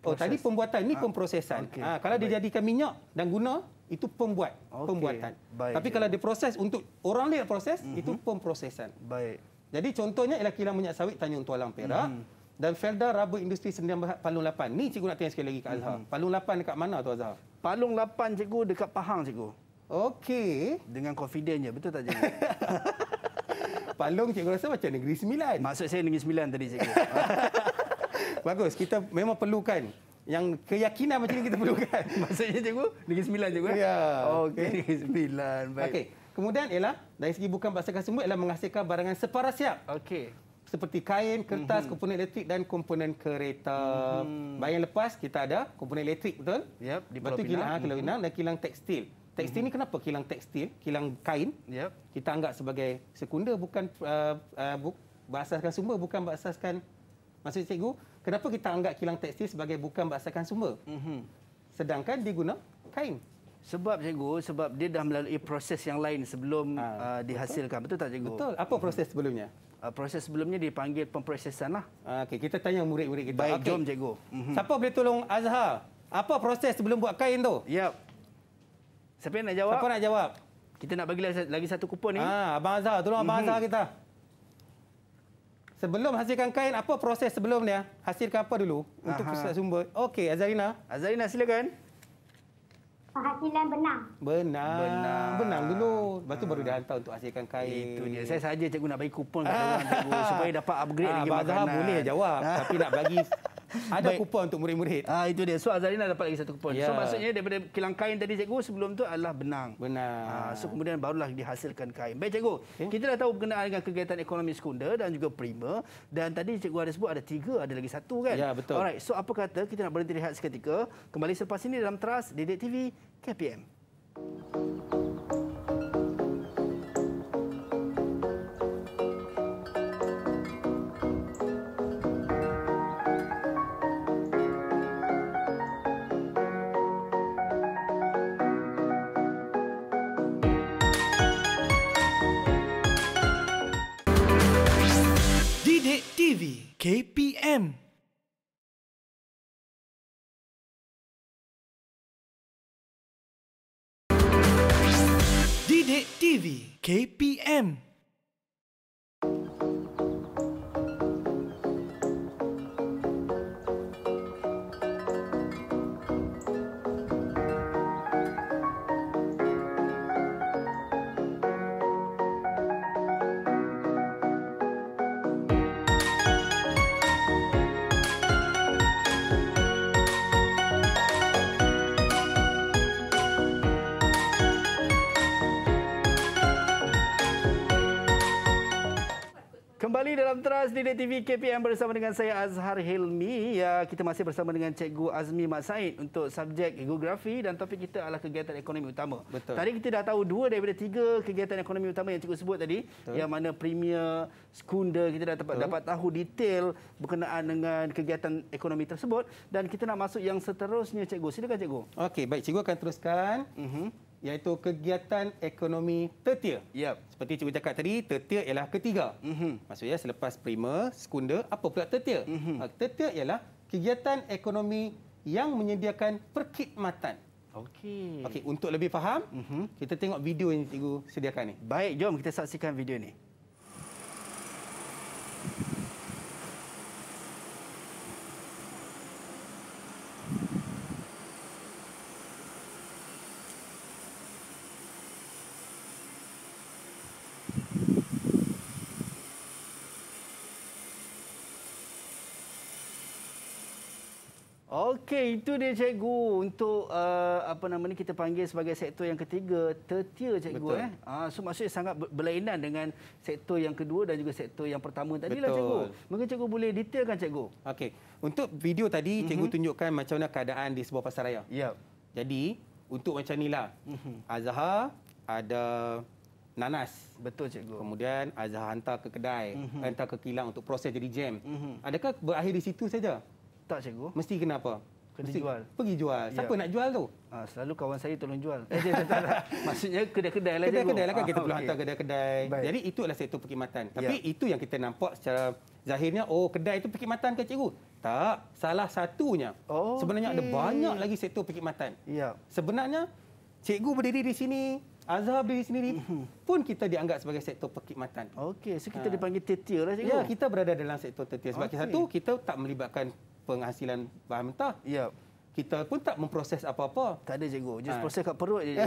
Oh, Proses. tadi pembuatan ni ah, pemprosesan. Okay. Ha, ah, kalau Baik. dia jadikan minyak dan guna, itu pembuat okay. pembuatan. Baik. Tapi kalau diproses untuk orang lihat proses mm -hmm. itu pemprosesan. Baik. Jadi contohnya ialah kilang minyak sawit tanya untuk Alam Perak mm -hmm. dan Felda rabu Industri Sendirian Berhad Palung 8. Ni cikgu nak tanya sekali lagi Kak Azhar. Mm -hmm. Palung 8 dekat mana tu Azhar? Palung 8 cikgu dekat Pahang cikgu. Okey. Dengan confidence betul tak cikgu? Palung cikgu rasa macam Negeri Sembilan. Maksud saya Negeri Sembilan tadi cikgu. Bagus. Kita memang perlukan yang keyakinan macam ni kita perlukan. Maksudnya cikgu, Negeri Sembilan cikgu. Eh? Ya. Okey. Negeri Sembilan. Baik. Okay. Kemudian ialah dari segi bukan bahasa semua ialah menghasilkan barangan separa siap. Okey. Seperti kain, kertas, mm-hmm. komponen elektrik dan komponen kereta. Mm-hmm. Bayang lepas kita ada komponen elektrik betul? Yep, di Pulau Pinang. Kilang, mm-hmm. kilang, dan kilang tekstil. Tekstil mm-hmm. ni mhm. kenapa kilang tekstil, kilang kain? Yep. Kita anggap sebagai sekunder bukan uh, uh, bu- berasaskan sumber bukan berasaskan maksud cikgu kenapa kita anggap kilang tekstil sebagai bukan berasaskan sumber? Mm-hmm. Sedangkan diguna kain. Sebab cikgu, sebab dia dah melalui proses yang lain sebelum ha, uh, dihasilkan. Betul. betul tak cikgu? Betul. Apa mhm. proses sebelumnya? Uh, proses sebelumnya dipanggil pemprosesan lah. Ah, okey, kita tanya murid-murid kita. Baik, okay. jom cikgu. Mm-hmm. Siapa boleh tolong Azhar? Apa proses sebelum buat kain tu? Ya. Yep. Siapa nak jawab? Siapa nak jawab? Kita nak bagi lagi satu kupon ni. Ha, Abang Azhar, tolong Abang mm-hmm. Azhar kita. Sebelum hasilkan kain, apa proses sebelumnya? Hasilkan apa dulu untuk pusat sumber? Okey, Azarina. Azarina, silakan. Hasilan benang. Benang. Benang, benang dulu. Lepas tu baru dia hantar untuk hasilkan kain. Itu dia. Saya saja cikgu nak bagi kupon kepada ah. ha. orang cikgu supaya dapat upgrade ha. lagi makanan. boleh jawab. Ha. Tapi nak bagi ada Baik. kupon untuk murid-murid. Ah itu dia. So Azalina dapat lagi satu kupon. Ya. So maksudnya daripada kilang kain tadi cikgu sebelum tu adalah benang. Benang. Ah so kemudian barulah dihasilkan kain. Baik cikgu. Okay. Kita dah tahu berkenaan dengan kegiatan ekonomi sekunder dan juga prima. dan tadi cikgu ada sebut ada tiga, ada lagi satu kan? Ya betul. Alright. So apa kata kita nak berhenti rehat seketika. Kembali selepas ini dalam teras Didik TV KPM. Thank you. KPM Yes, di DTV KPM bersama dengan saya Azhar Hilmi. Ya, kita masih bersama dengan Cikgu Azmi Mat Said untuk subjek geografi dan topik kita adalah kegiatan ekonomi utama. Betul. Tadi kita dah tahu dua daripada tiga kegiatan ekonomi utama yang cikgu sebut tadi. Betul. Yang mana premier, skunda, kita dah dapat, dapat tahu detail berkenaan dengan kegiatan ekonomi tersebut. Dan kita nak masuk yang seterusnya, Cikgu. Silakan, Cikgu. Okey, baik. Cikgu akan teruskan. Uh mhm. -huh iaitu kegiatan ekonomi tertia. Yep. Seperti cikgu cakap tadi, tertia ialah ketiga. Mm-hmm. Maksudnya selepas prima, sekunder, apa pula tertia? Mm-hmm. Tertia ialah kegiatan ekonomi yang menyediakan perkhidmatan. Okey. Okey, untuk lebih faham, mm-hmm. kita tengok video yang cikgu sediakan ini. Baik, jom kita saksikan video ni. Okey, itu dia cikgu untuk uh, apa nama ni kita panggil sebagai sektor yang ketiga, tertier cikgu Betul. eh. Ah so maksudnya sangat berlainan dengan sektor yang kedua dan juga sektor yang pertama tadilah Betul. cikgu. Mungkin cikgu boleh detailkan cikgu. Okey. Untuk video tadi mm -hmm. cikgu mhm. tunjukkan macam mana keadaan di sebuah pasaraya. Ya. Yep. Jadi untuk macam nilah. Mm -hmm. Azhar ada nanas. Betul cikgu. Kemudian Azhar hantar ke kedai, mm -hmm. hantar ke kilang untuk proses jadi jam. Mm -hmm. Adakah berakhir di situ saja? Tak cikgu. Mesti kenapa? kena Mesti jual. Pergi jual. Siapa ya. nak jual tu? Ha, selalu kawan saya tolong jual. Eh, Maksudnya kedai-kedai lah. Kedai-kedai lah kan ah, kita okay. perlu hantar kedai-kedai. Jadi itu adalah sektor perkhidmatan. Tapi ya. itu yang kita nampak secara zahirnya, oh kedai itu perkhidmatan ke cikgu? Tak. Salah satunya. Oh, Sebenarnya okay. ada banyak lagi sektor perkhidmatan. Ya. Sebenarnya cikgu berdiri di sini, Azhar berdiri sendiri mhm. pun kita dianggap sebagai sektor perkhidmatan. Okey, so kita ha. dipanggil tertier lah cikgu. Ya, kita berada dalam sektor tertier. Sebab okay. satu, kita tak melibatkan penghasilan bahan mentah. Ya. Kita pun tak memproses apa-apa. Tak ada cikgu. Just ha. proses kat perut je. Ya,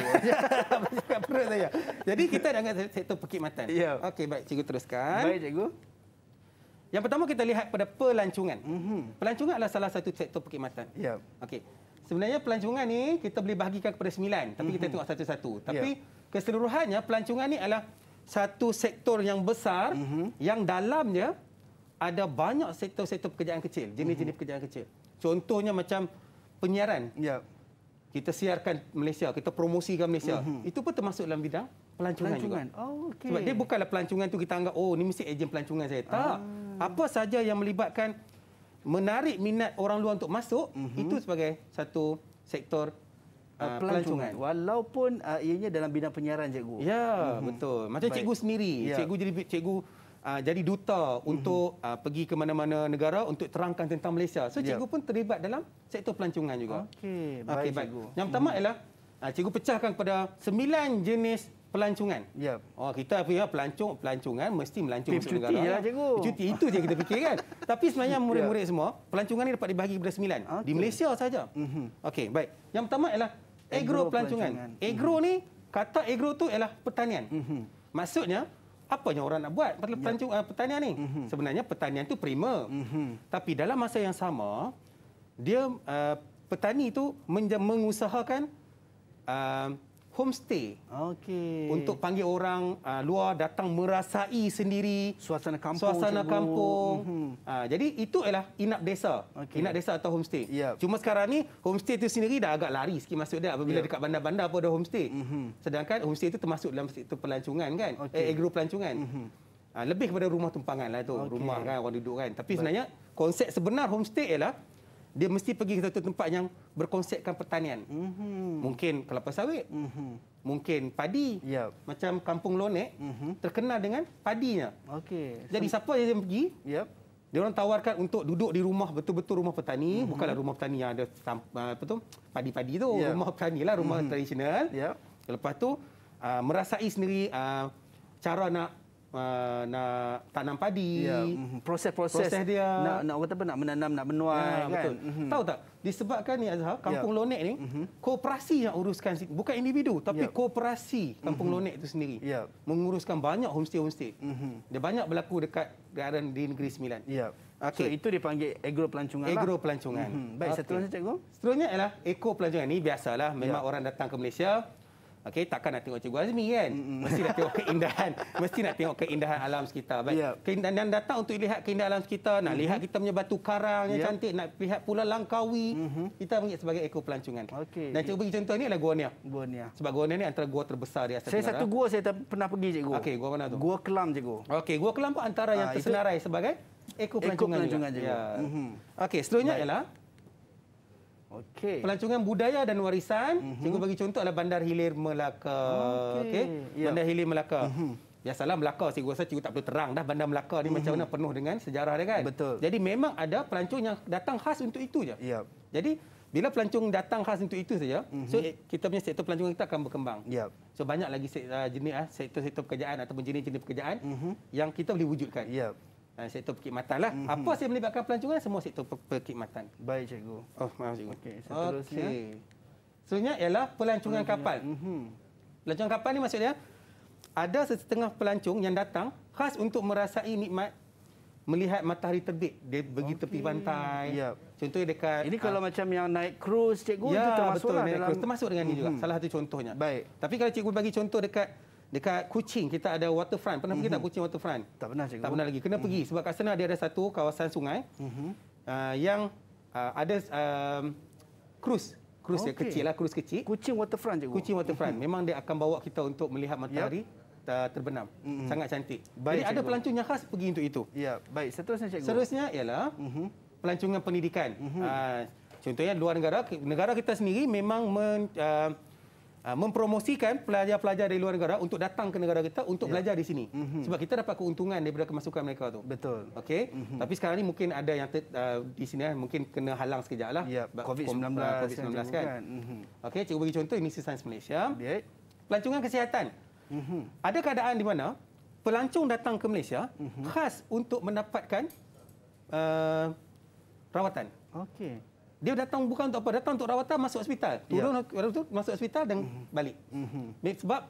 proses kat perut saya. Jadi kita dah anggap sektor perkhidmatan. Ya. Okey, baik. Cikgu teruskan. Baik, cikgu. Yang pertama kita lihat pada pelancongan. Mm-hmm. Pelancongan adalah salah satu sektor perkhidmatan. Ya. Okey. Sebenarnya pelancongan ni kita boleh bahagikan kepada sembilan. Tapi mm-hmm. kita mhm. tengok satu-satu. Tapi yep. keseluruhannya pelancongan ni adalah satu sektor yang besar mm-hmm. yang dalamnya ada banyak sektor-sektor pekerjaan kecil, jenis-jenis mm-hmm. pekerjaan kecil. Contohnya macam penyiaran. Ya. Kita siarkan Malaysia, kita promosikan Malaysia. Mm-hmm. Itu pun termasuk dalam bidang pelancongan, pelancongan. juga. Oh, okay. Sebab dia bukanlah pelancongan tu kita anggap oh ni mesti ejen pelancongan saya. Tak. Ah. Apa saja yang melibatkan menarik minat orang luar untuk masuk, mm-hmm. itu sebagai satu sektor uh, pelancongan. pelancongan. Walaupun uh, ianya dalam bidang penyiaran cikgu. Ya, mm-hmm. betul. Macam Baik. cikgu sendiri, ya. cikgu jadi cikgu uh, jadi duta mm-hmm. untuk uh, pergi ke mana-mana negara untuk terangkan tentang Malaysia. So ya. cikgu yeah. pun terlibat dalam sektor pelancongan juga. Okey, ah, okay, baik cikgu. Yang pertama hmm. ialah uh, cikgu pecahkan kepada sembilan jenis pelancongan. Ya. Yep. Oh kita punya pelancong pelancongan mesti melancong ke negara. Cuti lah cikgu. Cuti itu je kita fikir kan. Tapi sebenarnya ya. murid-murid semua pelancongan ni dapat dibahagi kepada sembilan. Okay. Di Malaysia saja. mm Okey, baik. Yang pertama ialah agro, agro pelancongan. pelancongan. Agro mm-hmm. ni kata agro tu ialah pertanian. Mm-hmm. Maksudnya apa yang orang nak buat pasal ya. uh, pertanian ni? Mm-hmm. Sebenarnya pertanian itu prima. Mm-hmm. Tapi dalam masa yang sama, dia uh, petani itu mengusahakan uh, homestay. Okey. Untuk panggil orang uh, luar datang merasai sendiri suasana kampung. Suasana kampung. Mm-hmm. Uh, jadi itu ialah inap desa. Okay. Inap desa atau homestay. Yep. Cuma sekarang ni homestay itu sendiri dah agak lari sikit masuk dia apabila yep. dekat bandar-bandar pun ada homestay. Mm-hmm. Sedangkan homestay itu termasuk dalam itu pelancongan kan? Okay. Eh, agro pelancongan. Mm-hmm. lebih kepada rumah tumpangan lah tu, okay. rumah kan orang duduk kan. Tapi sebenarnya konsep sebenar homestay ialah dia mesti pergi ke satu tempat yang berkonsepkan pertanian. Mm-hmm. Mungkin kelapa sawit. Mm-hmm. Mungkin padi. Yep. Macam kampung Lonek mm-hmm. terkenal dengan padinya. Okay. Jadi so, siapa yang pergi, yep. dia orang tawarkan untuk duduk di rumah betul-betul rumah petani. Mm-hmm. Bukanlah rumah petani yang ada ah, apa tu, padi-padi itu. Yep. Rumah petani lah, rumah mm-hmm. tradisional. Yep. Lepas tu uh, merasai sendiri uh, cara nak Uh, nak tanam padi ya, mhm. proses-proses yeah. dia nak nak apa nak menanam nak menuai yeah, kan? betul mm-hmm. tahu tak disebabkan ni Azhar ya. kampung yeah. lonek ni mm-hmm. kooperasi yang uruskan bukan individu tapi yeah. kooperasi kampung mm-hmm. lonek itu sendiri yeah. menguruskan banyak homestay homestay mm-hmm. dia banyak berlaku dekat daerah di negeri Sembilan yeah. okay. so itu dipanggil agro pelancongan lah. agro pelancongan mm-hmm. baik okay. seterusnya cikgu seterusnya ialah eco pelancongan ni biasalah memang yeah. orang datang ke Malaysia Okay, takkan nak tengok Cikgu Azmi kan? Mm-mm. Mesti nak tengok keindahan. mesti nak tengok keindahan alam sekitar. Baik. Yep. Keindahan datang untuk lihat keindahan alam sekitar. Nak mm-hmm. lihat kita punya batu karang yang yep. cantik. Nak lihat pula Langkawi. Mm-hmm. Kita panggil sebagai ekor pelancongan. Okay. Dan Cikgu bagi contoh ini adalah Gua Nia. Gua Nia. Sebab Gua Nia ini antara gua terbesar di Asia Saya satu gua saya tak pernah pergi Cikgu. Okey, gua mana tu? Gua Kelam Cikgu. Okay, Gua Kelam pun antara yang ha, tersenarai itu... sebagai ekor pelancongan. Ekor pelancongan Cikgu. Ya. Mm-hmm. Okey, seterusnya ialah... Okey. Pelancongan budaya dan warisan, mm-hmm. cikgu bagi contoh adalah Bandar Hilir Melaka. Okey. Okay? Yeah. Bandar Hilir Melaka. Mm-hmm. Biasalah ya, Melaka cikgu rasa cikgu tak perlu terang dah Bandar Melaka ni mm-hmm. macam mhm. mana penuh dengan sejarah dia kan. Betul. Jadi memang ada pelancong yang datang khas untuk itu je. Yep. Ya. Jadi bila pelancong datang khas untuk itu saja, mm-hmm. so mhm. kita punya sektor pelancongan kita akan berkembang. Yep. Ya. So banyak lagi uh, jenis ah, sektor-sektor pekerjaan ataupun jenis-jenis pekerjaan mm-hmm. yang kita boleh wujudkan. Yep. Ah, sektor perkhidmatan lah. Mm-hmm. Apa saya melibatkan pelancongan semua sektor perkhidmatan. Baik cikgu. Oh maaf cikgu. Okey seterusnya. Okay. Seterusnya ialah pelancongan kapal. Mm-hmm. Pelancongan kapal ni maksudnya ada setengah pelancong yang datang khas untuk merasai nikmat melihat matahari terbit dia pergi okay. tepi pantai. Yep. Contohnya dekat Ini kalau uh, macam yang naik cruise cikgu ya, itu termasuklah dalam cruise, termasuk dengan mm-hmm. ini juga. Mhm. Salah satu contohnya. Baik. Tapi kalau cikgu bagi contoh dekat Dekat Kuching kita ada waterfront. Pernah pergi mm -hmm. tak Kuching waterfront? Tak pernah cikgu. Tak pernah lagi. Kena mm -hmm. pergi sebab kat sana dia ada satu kawasan sungai. Mm -hmm. uh, yang uh, ada um, cruise. Cruise okay. kecil lah, cruise kecil. Kuching waterfront cikgu. Kuching waterfront. Mm -hmm. Memang dia akan bawa kita untuk melihat matahari. Yep terbenam. Mm -hmm. Sangat cantik. Baik, Jadi cikgu. ada pelancongnya khas pergi untuk itu. Ya, baik. Seterusnya cikgu. Seterusnya ialah mm -hmm. pelancongan pendidikan. Mm -hmm. uh, contohnya luar negara, negara kita sendiri memang men, uh, Ah, mempromosikan pelajar-pelajar dari luar negara untuk datang ke negara kita untuk ya. belajar di sini. Mm -hmm. Sebab kita dapat keuntungan daripada kemasukan mereka tu. Betul. Okey. Mm -hmm. Tapi sekarang ni mungkin ada yang uh, di sini uh, mungkin kena halang sekejap lah. Ya, COVID-19. covid ah, kan. kan. Mm -hmm. Okey, cikgu bagi contoh, ini Sains Malaysia. Baik. Pelancongan kesihatan. Mm -hmm. Ada keadaan di mana pelancong datang ke Malaysia mm -hmm. khas untuk mendapatkan uh, rawatan. Okey dia datang bukan untuk apa datang untuk rawatan masuk hospital ya. turun yeah. tu masuk hospital dan mm-hmm. balik mm-hmm. sebab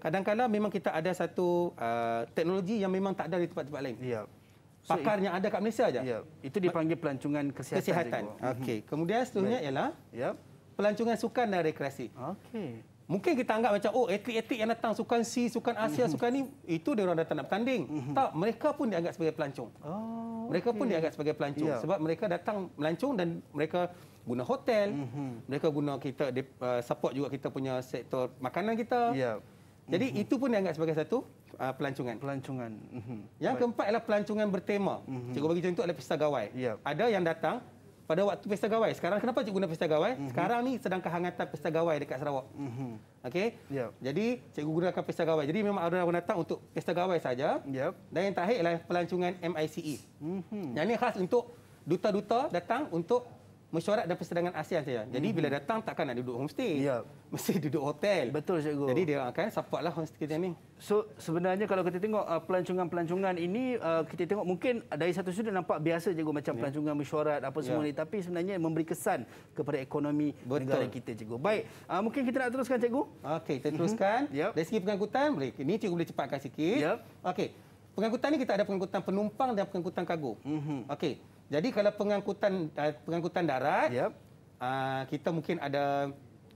kadang-kadang memang kita ada satu uh, teknologi yang memang tak ada di tempat-tempat lain yeah. so, pakar yang ada kat Malaysia aja yeah. itu dipanggil pelancongan kesihatan, kesihatan. Mhm. okey kemudian seterusnya ialah yeah. pelancongan sukan dan rekreasi okey Mungkin kita anggap macam oh atlet-atlet yang datang sukan C, sukan Asia, mm-hmm. sukan ni itu dia orang datang nak bertanding. Mm-hmm. Tak, mereka pun dianggap sebagai pelancong. Oh, okay. Mereka pun dianggap sebagai pelancong yeah. sebab mereka datang melancong dan mereka guna hotel, mm-hmm. mereka guna kita uh, support juga kita punya sektor makanan kita. Yeah. Jadi mm-hmm. itu pun dianggap sebagai satu uh, pelancongan. Pelancongan. Mm-hmm. Yang keempat adalah pelancongan bertema. Mm-hmm. Cikgu bagi contoh adalah pesta gawai. Yeah. Ada yang datang pada waktu pesta gawai. Sekarang kenapa cikgu guna pesta gawai? Mm-hmm. Sekarang ni sedang kehangatan pesta gawai dekat Sarawak. Mm-hmm. Okey. Yep. Jadi cikgu gunakan pesta gawai. Jadi memang ada orang datang untuk pesta gawai saja. Yep. Dan yang terakhir ialah pelancongan MICE. mm Yang ini khas untuk duta-duta datang untuk mesyuarat dan persidangan ASEAN saja. Jadi mm-hmm. bila mhm. datang takkan nak duduk homestay. Ya. Mesti duduk hotel. Betul cikgu. Jadi dia akan supportlah homestay kita ni. So sebenarnya kalau kita tengok uh, pelancongan-pelancongan ini uh, kita tengok mungkin dari satu sudut nampak biasa cikgu macam ya. pelancongan mesyuarat apa semua ya. ni tapi sebenarnya memberi kesan kepada ekonomi Betul. negara kita cikgu. Baik, uh, mungkin kita nak teruskan cikgu? Okey, kita mhm. teruskan. Mm-hmm. Yep. Dari segi pengangkutan boleh. Ini cikgu boleh cepatkan sikit. Yep. Okey. Pengangkutan ni kita ada pengangkutan penumpang dan pengangkutan kargo. mm Okey. Jadi kalau pengangkutan eh, pengangkutan darat, yep. uh, ah, kita mungkin ada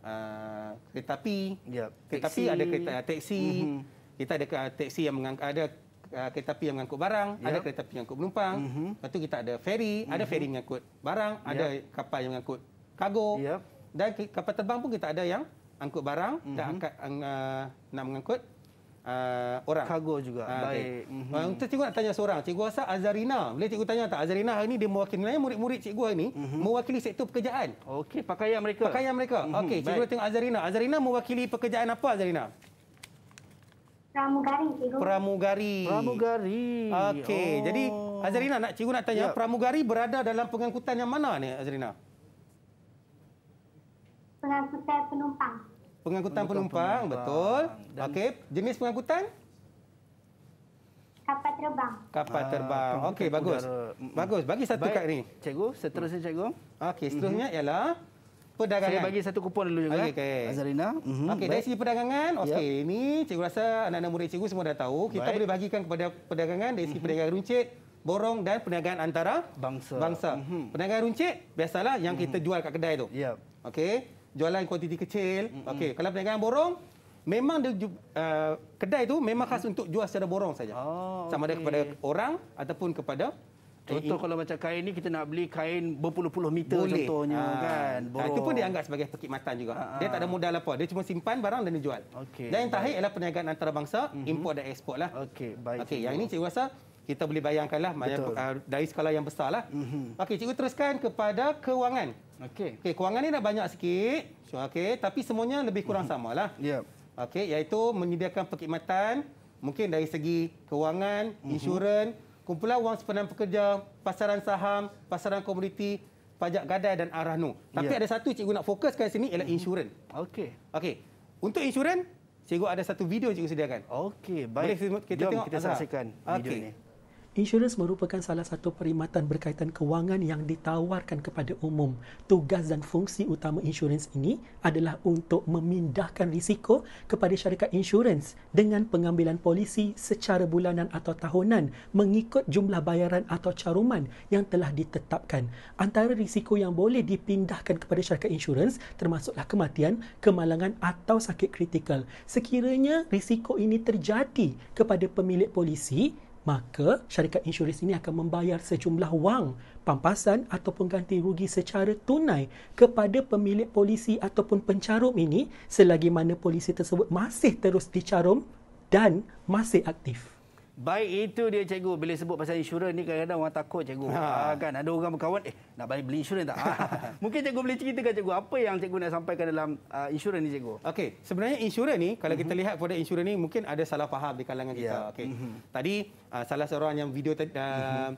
uh, kereta api, yep. kereta api ada kereta uh, teksi, mm-hmm. kita ada uh, teksi yang mengang- ada uh, kereta api yang mengangkut barang, yep. ada kereta api yang mengangkut penumpang. Mm-hmm. Lepas tu kita ada feri, mm-hmm. ada mhm. feri mengangkut barang, yep. ada kapal yang mengangkut kargo. Yep. Dan kapal terbang pun kita ada yang angkut barang mm-hmm. dan mhm. angkat uh, nak mengangkut uh, orang. Kago juga. Uh, Baik. Okay. Mm-hmm. untuk cikgu nak tanya seorang. Cikgu rasa Azarina. Boleh cikgu tanya tak? Azarina hari ini dia mewakili. Nanya murid-murid cikgu hari ini mm-hmm. mewakili sektor pekerjaan. Okey, pakaian mereka. Pakaian mereka. Mm-hmm. Okey, cikgu tengok Azarina. Azarina mewakili pekerjaan apa Azarina? Pramugari, cikgu. Pramugari. Pramugari. Okey, oh. jadi Azarina nak cikgu nak tanya. Yep. Ya. Pramugari berada dalam pengangkutan yang mana ni Azarina? Pengangkutan penumpang. Pengangkutan penumpang, penumpang. betul. Okey, jenis pengangkutan? Kapal terbang. Kapal ah, terbang. Uh, Okey, bagus. Udara. Bagus. Bagi satu kad ni. Cikgu, seterusnya cikgu. Okey, mm-hmm. seterusnya mm-hmm. ialah perdagangan. Saya bagi satu kupon dulu juga. Okey, okay. Azarina. Mm-hmm. Okey, dari segi perdagangan. Okey, yep. ini cikgu rasa anak-anak murid cikgu semua dah tahu. Kita Baik. boleh bagikan kepada perdagangan dari segi mm perdagangan runcit borong dan perniagaan antara bangsa. bangsa. Mm-hmm. Perniagaan runcit biasalah yang mm-hmm. kita jual kat kedai tu. Yep. Okey jualan kuantiti kecil. Mm-hmm. Okey, kalau perniagaan borong memang dia uh, kedai itu memang khas mm-hmm. untuk jual secara borong saja. Oh, Sama okay. ada kepada orang ataupun kepada Contoh eh, kalau macam kain ni kita nak beli kain berpuluh-puluh meter Boleh. contohnya Aa. Ah, kan. Borong. Ah, itu pun dianggap sebagai perkhidmatan juga. Aa. Ah, dia tak ada modal apa. Dia cuma simpan barang dan dia jual. Okay. Dan yang terakhir ialah perniagaan antarabangsa, mm-hmm. import dan ekspor lah. Okey, baik. Okey, yang ini cikgu rasa kita boleh bayangkanlah banyak, uh, eh, ah, dari sekolah yang besarlah. Mm-hmm. Okey, cikgu teruskan kepada kewangan. Okey. Okey, kewangan ni dah banyak sikit. So, okey, tapi semuanya lebih kurang mm-hmm. samalah. Ya. Yep. Okey, iaitu menyediakan perkhidmatan mungkin dari segi kewangan, mm-hmm. insurans, kumpulan wang sepenuhnya pekerja, pasaran saham, pasaran komoditi, pajak gadai dan arah nu. Tapi yeah. ada satu cikgu nak fokuskan sini ialah mhm. insurans. Okey. Okey. Untuk insurans, cikgu ada satu video cikgu sediakan. Okey, baik. Boleh kita Jom, tengok kita saksikan video okay. ni. Insurans merupakan salah satu perkhidmatan berkaitan kewangan yang ditawarkan kepada umum. Tugas dan fungsi utama insurans ini adalah untuk memindahkan risiko kepada syarikat insurans dengan pengambilan polisi secara bulanan atau tahunan mengikut jumlah bayaran atau caruman yang telah ditetapkan. Antara risiko yang boleh dipindahkan kepada syarikat insurans termasuklah kematian, kemalangan atau sakit kritikal. Sekiranya risiko ini terjadi kepada pemilik polisi, maka syarikat insurans ini akan membayar sejumlah wang pampasan atau pengganti rugi secara tunai kepada pemilik polisi ataupun pencarum ini selagi mana polisi tersebut masih terus dicarum dan masih aktif. Baik itu dia cikgu bila sebut pasal insurans ni kadang-kadang orang takut cikgu. Ha. Ha, kan ada orang berkawan eh nak bayar beli insurans tak? Ah, mungkin cikgu boleh ceritakan cikgu apa yang cikgu nak sampaikan dalam uh, insurans ni cikgu. Okey, sebenarnya insurans ni kalau kita mhm. lihat pada insurans ni mungkin ada salah faham di kalangan kita. Yeah. Okey. Mhm. Tadi uh, salah seorang yang video tadi mhm. uh,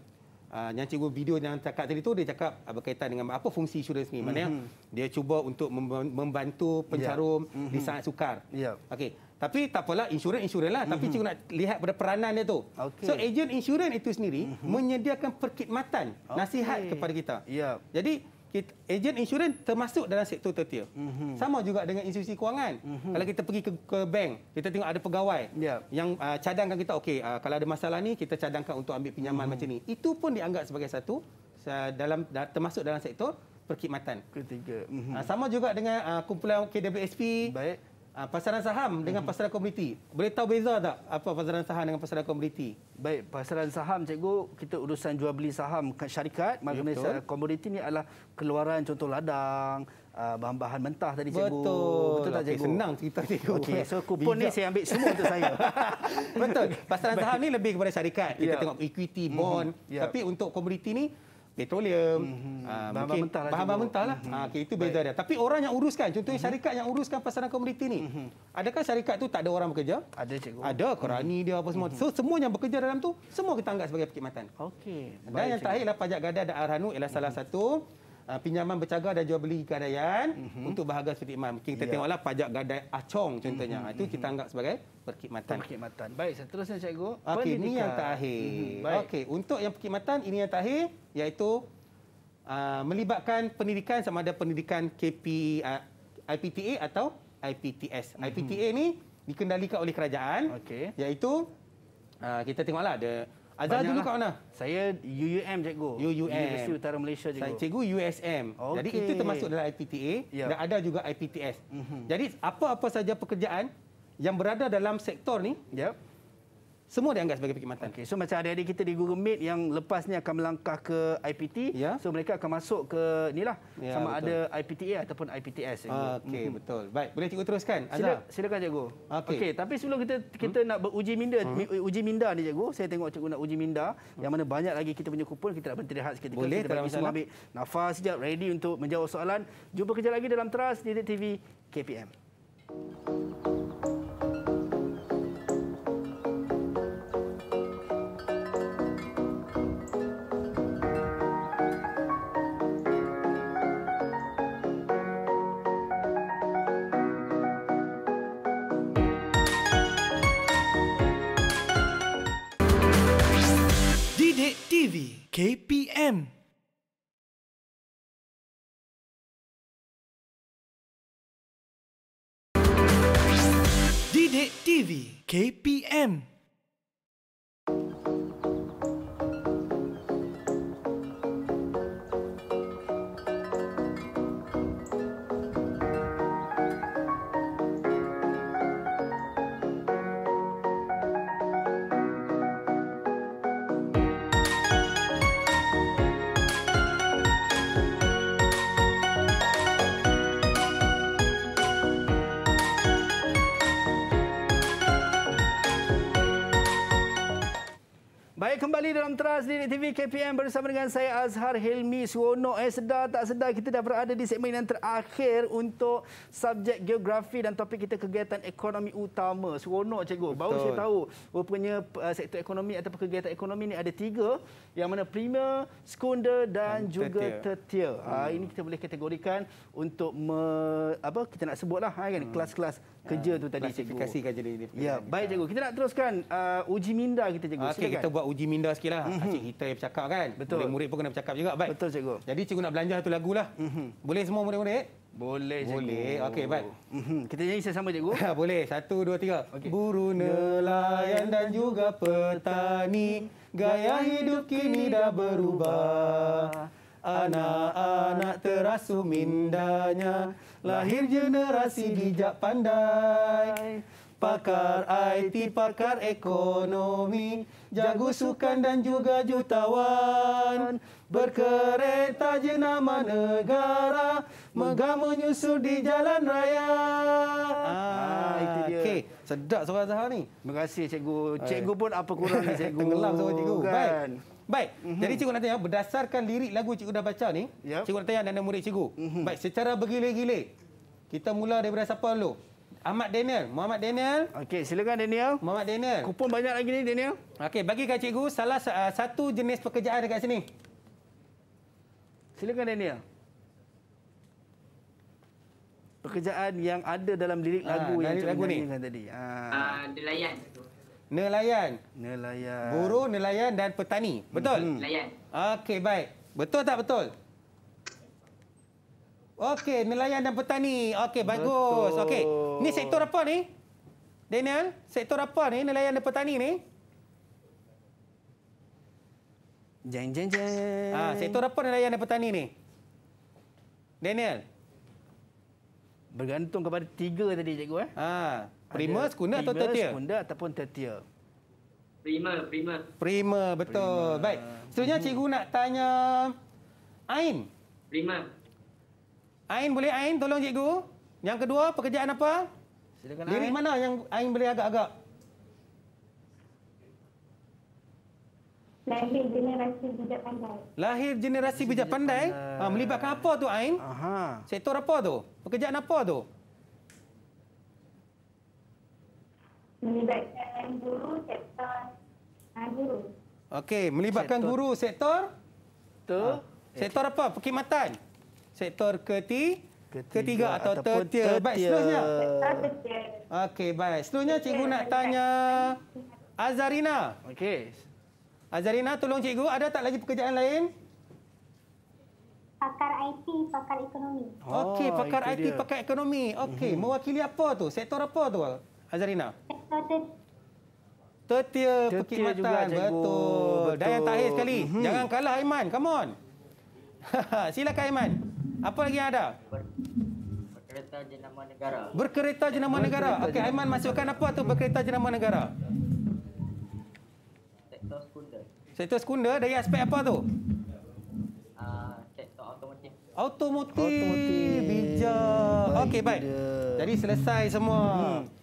uh, yang cikgu video yang cakap tadi tu dia cakap uh, berkaitan dengan apa fungsi insurans ni Maksudnya mm-hmm. dia cuba untuk membantu pencarum yeah. mm-hmm. di sangat sukar yeah. okey tapi tak apalah insurans insurans lah tapi mm-hmm. cikgu nak lihat pada peranan dia tu okay. so agent insurans itu sendiri mm-hmm. menyediakan perkhidmatan okay. nasihat kepada kita yeah. jadi Agen insurans termasuk dalam sektor tertia. Mm -hmm. Sama juga dengan institusi kewangan. Mm -hmm. Kalau kita pergi ke, ke bank, kita tengok ada pegawai yeah. yang uh, cadangkan kita, okay, uh, ah, kalau ada masalah ni kita cadangkan untuk ambil pinjaman mm -hmm. macam ni. Itu pun dianggap sebagai satu uh, dalam da, termasuk dalam sektor perkhidmatan. Ketiga. Mm -hmm. uh, sama juga dengan uh, kumpulan KWSP. Baik. Uh, pasaran saham dengan mhm. pasaran komoditi. Boleh tahu beza tak apa pasaran saham dengan pasaran komoditi? Baik, pasaran saham cikgu, kita urusan jual beli saham syarikat, maknanya ya, eh, komoditi ni adalah keluaran contoh ladang, ah, bahan-bahan mentah tadi cikgu. Betul. Betul tak cikgu? Okay, senang cerita cikgu. Okey, so kupon Bijak. ni saya ambil semua untuk saya. betul. Pasaran saham ni lebih kepada syarikat. Kita yeah. tengok equity, bond. Mm-hmm. Yeah. Tapi untuk komoditi ni petroleum, mm-hmm. uh, bahan-bahan mentah lah. Mentah lah. Mm-hmm. Okay, itu beza dia. Tapi orang yang uruskan, contohnya mm-hmm. syarikat yang uruskan pasaran komoditi ni, mm-hmm. adakah syarikat tu tak ada orang bekerja? Ada cikgu. Ada, kerani mm-hmm. dia apa semua. Mm-hmm. So, semua yang bekerja dalam tu, semua kita anggap sebagai perkhidmatan. Okay. Dan Baik, yang terakhirlah pajak gadai dan arhanu ialah mm-hmm. salah mhm. satu uh, pinjaman bercagar dan jual beli gadaian mm-hmm. untuk bahagian sudirman. Okay, kita yeah. tengoklah pajak gadai acong contohnya. Mm-hmm. Itu kita mhm. anggap sebagai perkhidmatan. Perkhidmatan. Baik, seterusnya cikgu. Okey, ini yang terakhir. Mm-hmm. Okey, untuk yang perkhidmatan ini yang terakhir iaitu uh, melibatkan pendidikan sama ada pendidikan KP uh, IPTA atau IPTS. Mm-hmm. IPTA ni dikendalikan oleh kerajaan. Okey. Iaitu uh, kita tengoklah ada ada dulu kat mana? Saya UUM cikgu. UUM. Universiti Utara Malaysia cikgu. Saya cikgu USM. Okay. Jadi itu termasuk dalam IPTA ya. dan ada juga IPTS. Mm -hmm. Jadi apa-apa saja pekerjaan yang berada dalam sektor ni, yep. Semua dianggap sebagai perkhidmatan. Okay. So macam adik-adik kita di Google Meet yang lepas ni akan melangkah ke IPT. Yeah. So mereka akan masuk ke inilah. Yeah, sama betul. ada IPTA ataupun IPTS. Ah, okey, hmm betul. Baik, boleh cikgu teruskan? Sila, silakan cikgu. Okey, okay, tapi sebelum kita hmm. kita hmm? nak uji minda, hmm? uji minda ni cikgu. Saya tengok cikgu nak uji minda. Hmm? Yang mana banyak lagi kita punya kupon. Kita nak berhenti rehat sikit. Boleh, kita bagi ambil nafas sekejap. Ready untuk menjawab soalan. Jumpa kerja lagi dalam Teras, di TV, KPM. Thank you. KPM. Didik TV KPM. Baik kembali dalam Teras di TV KPM bersama dengan saya Azhar Helmi Suwono. Eh sedar tak sedar kita dah berada di segmen yang terakhir untuk subjek geografi dan topik kita kegiatan ekonomi utama. Suwono cikgu, baru saya tahu rupanya uh, sektor ekonomi atau kegiatan ekonomi ini ada tiga yang mana prima, sekunder dan And juga tertier. Ah, hmm. Uh, ini kita boleh kategorikan untuk me, apa kita nak sebutlah ha, kan hmm. kelas-kelas ah, kerja uh, tu tadi cikgu. Klasifikasi kerja ini. Ya, baik cikgu. Kita nak teruskan uh, uji minda kita cikgu. Okay, Silakan. kita buat uji minda sikit lah. Mm-hmm. Cik kita yang bercakap kan. Betul. Murid-murid pun kena bercakap juga. Baik. Betul cikgu. Jadi cikgu nak belanja satu lagu lah. Mm-hmm. Boleh semua murid-murid? Boleh cikgu. Boleh. Okey baik. Mm-hmm. Kita nyanyi sama-sama cikgu. Boleh. Satu, dua, tiga. Okay. Buru nelayan dan juga petani. Gaya hidup kini dah berubah. Anak-anak terasu mindanya. Lahir generasi bijak Lahir generasi bijak pandai pakar IT, pakar ekonomi, jago sukan dan juga jutawan. Berkereta jenama negara, megah menyusul di jalan raya. Ah, itu dia. Okay. Sedap suara Zahar ni. Terima kasih cikgu. Cikgu pun apa kurang ni cikgu. Tenggelam suara cikgu. Kan? Baik. Baik. Mm-hmm. Jadi cikgu nak tanya, berdasarkan diri lagu cikgu dah baca ni, yep. cikgu nak tanya anak-anak murid cikgu. Mm-hmm. Baik, secara bergilir-gilir, kita mula daripada siapa dulu? Ahmad Daniel, Muhammad Daniel. Okey, silakan Daniel. Muhammad Daniel. Kupon banyak lagi ni Daniel. Okey, bagi kat cikgu salah ah, satu jenis pekerjaan dekat sini. Silakan Daniel. Pekerjaan yang ada dalam lirik ah, lagu yang lagu ni tadi. Ha. Uh, nelayan. Nelayan. Nelayan. Buruh, nelayan dan petani. Betul? Mhm. Nelayan. Okey, baik. Betul tak betul? Okey, nelayan dan petani. Okey, bagus. Okey. Ni sektor apa ni? Daniel, sektor apa ni nelayan dan petani ni? Jeng jeng jeng. Ah, sektor apa nelayan dan petani ni? Daniel. Bergantung kepada tiga tadi cikgu eh. Ha, primer, sekunder atau tertia? Primer, sekunder ataupun tertia. Prima, prima. Prima betul. Prima. Baik. Seterusnya mhm. cikgu nak tanya Ain. Prima. Ain boleh Ain tolong cikgu. Yang kedua pekerjaan apa? Silakan Lirik Ain. mana yang Ain boleh agak-agak? Lahir generasi bijak pandai. Lahir generasi bijak, pandai. Ah, melibatkan apa tu Ain? Aha. Sektor apa tu? Pekerjaan apa tu? Melibatkan guru sektor ah, guru. Okey, melibatkan sektor. guru sektor? Tu. Ha. Ah, sektor apa? Perkhidmatan sektor keti ketiga, ketiga atau tertia. Baik, seterusnya. Okey, baik. Seterusnya cikgu nak tanya Azarina. Okey. Azarina, tolong cikgu, ada tak lagi pekerjaan lain? Pakar IT, pakar ekonomi. Oh, Okey, pakar IT, dia. pakar ekonomi. Okey, mm -hmm. mewakili apa tu? Sektor apa tu, Azarina? Sektor tertia. Tertia perkhidmatan. Betul. Betul. Dan yang terakhir sekali, mm -hmm. jangan kalah Aiman, come on. Silakan Aiman. Apa lagi yang ada? Berkereta jenama negara. Berkereta jenama negara. Okay, Aiman masukkan apa tu berkereta jenama negara? Sektor sekunder. Sektor sekunder dari aspek apa tu? Uh, sektor automotif. Automotif. automotif. Bijak. Okay, baik. Jadi selesai semua. Hmm.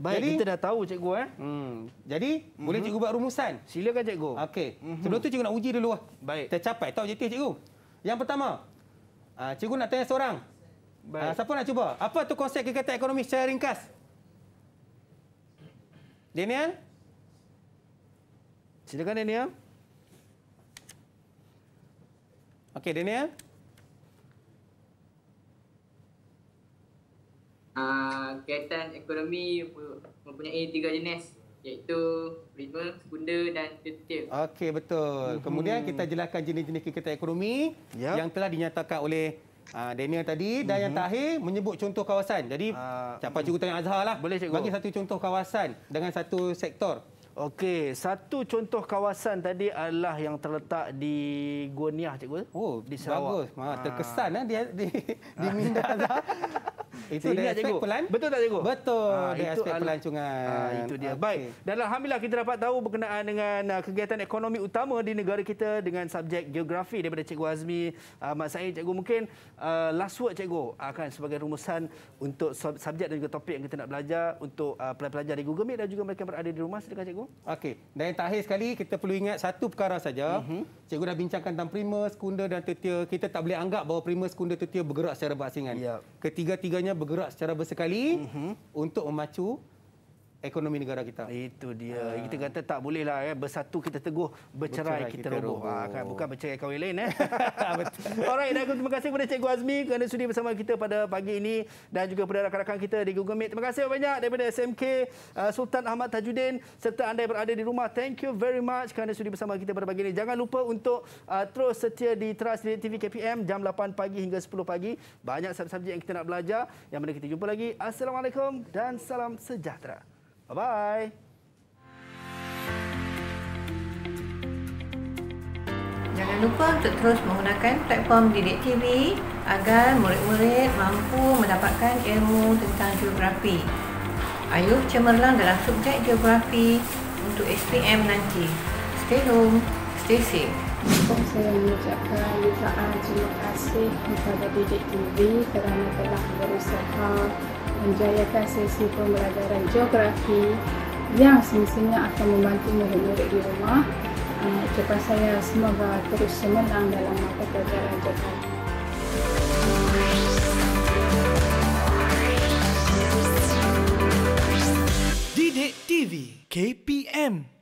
Baik, Jadi, kita dah tahu cikgu. Eh? Hmm. Jadi, hmm. boleh cikgu buat rumusan? Silakan cikgu. Okey. Hmm. Sebelum tu cikgu nak uji dulu. Eh. Baik. Tercapai tak objektif cikgu? Yang pertama, Uh, cikgu nak tanya seorang. Uh, siapa nak cuba? Apa tu konsep kekatan ekonomi secara ringkas? Daniel? Silakan Daniel. Okey Daniel. Uh, ah, kaitan ekonomi mempunyai tiga jenis iaitu ritme, bunda dan tertib. Okey, betul. Mhm. Kemudian mm-hmm. kita jelaskan jenis-jenis kegiatan ekonomi yep. yang telah dinyatakan oleh uh, Daniel tadi dan mm-hmm. yang mhm. terakhir menyebut contoh kawasan. Jadi, uh, siapa mm. cikgu tanya Azhar lah. Boleh, cikgu. Bagi satu contoh kawasan dengan satu sektor. Okey, satu contoh kawasan tadi adalah yang terletak di Gua Niah, cikgu. Oh, di Sarawak. Bagus. Ha, terkesan ha. dia di di Minda dah. Itu dia aspek pelan. Betul tak cikgu? Betul. Ha, dia aspek pelancongan. Ha, itu dia. Okay. Baik. Dan alhamdulillah kita dapat tahu berkenaan dengan uh, kegiatan ekonomi utama di negara kita dengan subjek geografi daripada cikgu Azmi uh, Mak Said cikgu mungkin uh, last word cikgu akan uh, sebagai rumusan untuk subjek dan juga topik yang kita nak belajar untuk uh, pelajar-pelajar di Google Meet dan juga mereka berada di rumah silakan cikgu. Okey. Dan yang terakhir sekali, kita perlu ingat satu perkara saja. Mm -hmm. Cikgu dah bincangkan tentang prima, sekunder dan tertia. Kita tak boleh anggap bahawa prima, sekunder, tertia bergerak secara berasingan. Yep. Ya. Ketiga-tiganya bergerak secara bersekali mm -hmm. untuk memacu ekonomi negara kita. Itu dia. Ha. Kita kata tak bolehlah eh bersatu kita teguh, bercerai, bercerai kita, kita roboh. Ha, bukan bercerai kawin lain eh. Alright, dan aku terima kasih kepada Cikgu Azmi kerana sudi bersama kita pada pagi ini dan juga kepada rakan-rakan kita di Google Meet. Terima kasih banyak daripada SMK ah, Sultan Ahmad Tajuddin serta anda yang berada di rumah. Thank you very much kerana sudi bersama kita pada pagi ini. Jangan lupa untuk uh, terus setia di Trust Direct TV KPM jam 8 pagi hingga 10 pagi. Banyak subjek yang kita nak belajar. Yang mana kita jumpa lagi. Assalamualaikum dan salam sejahtera. 拜拜。Jangan lupa untuk terus menggunakan platform Didik TV agar murid-murid mampu mendapatkan ilmu tentang geografi. Ayuh cemerlang dalam subjek geografi untuk SPM nanti. Stay home, stay safe. Untuk saya mengucapkan jutaan terima kasih kepada Didik TV kerana telah berusaha menjayakan sesi pembelajaran geografi yang semestinya akan membantu murid-murid di rumah. Cepat ah, uh, saya semoga terus semenang dalam mata pelajaran geografi. TV KPM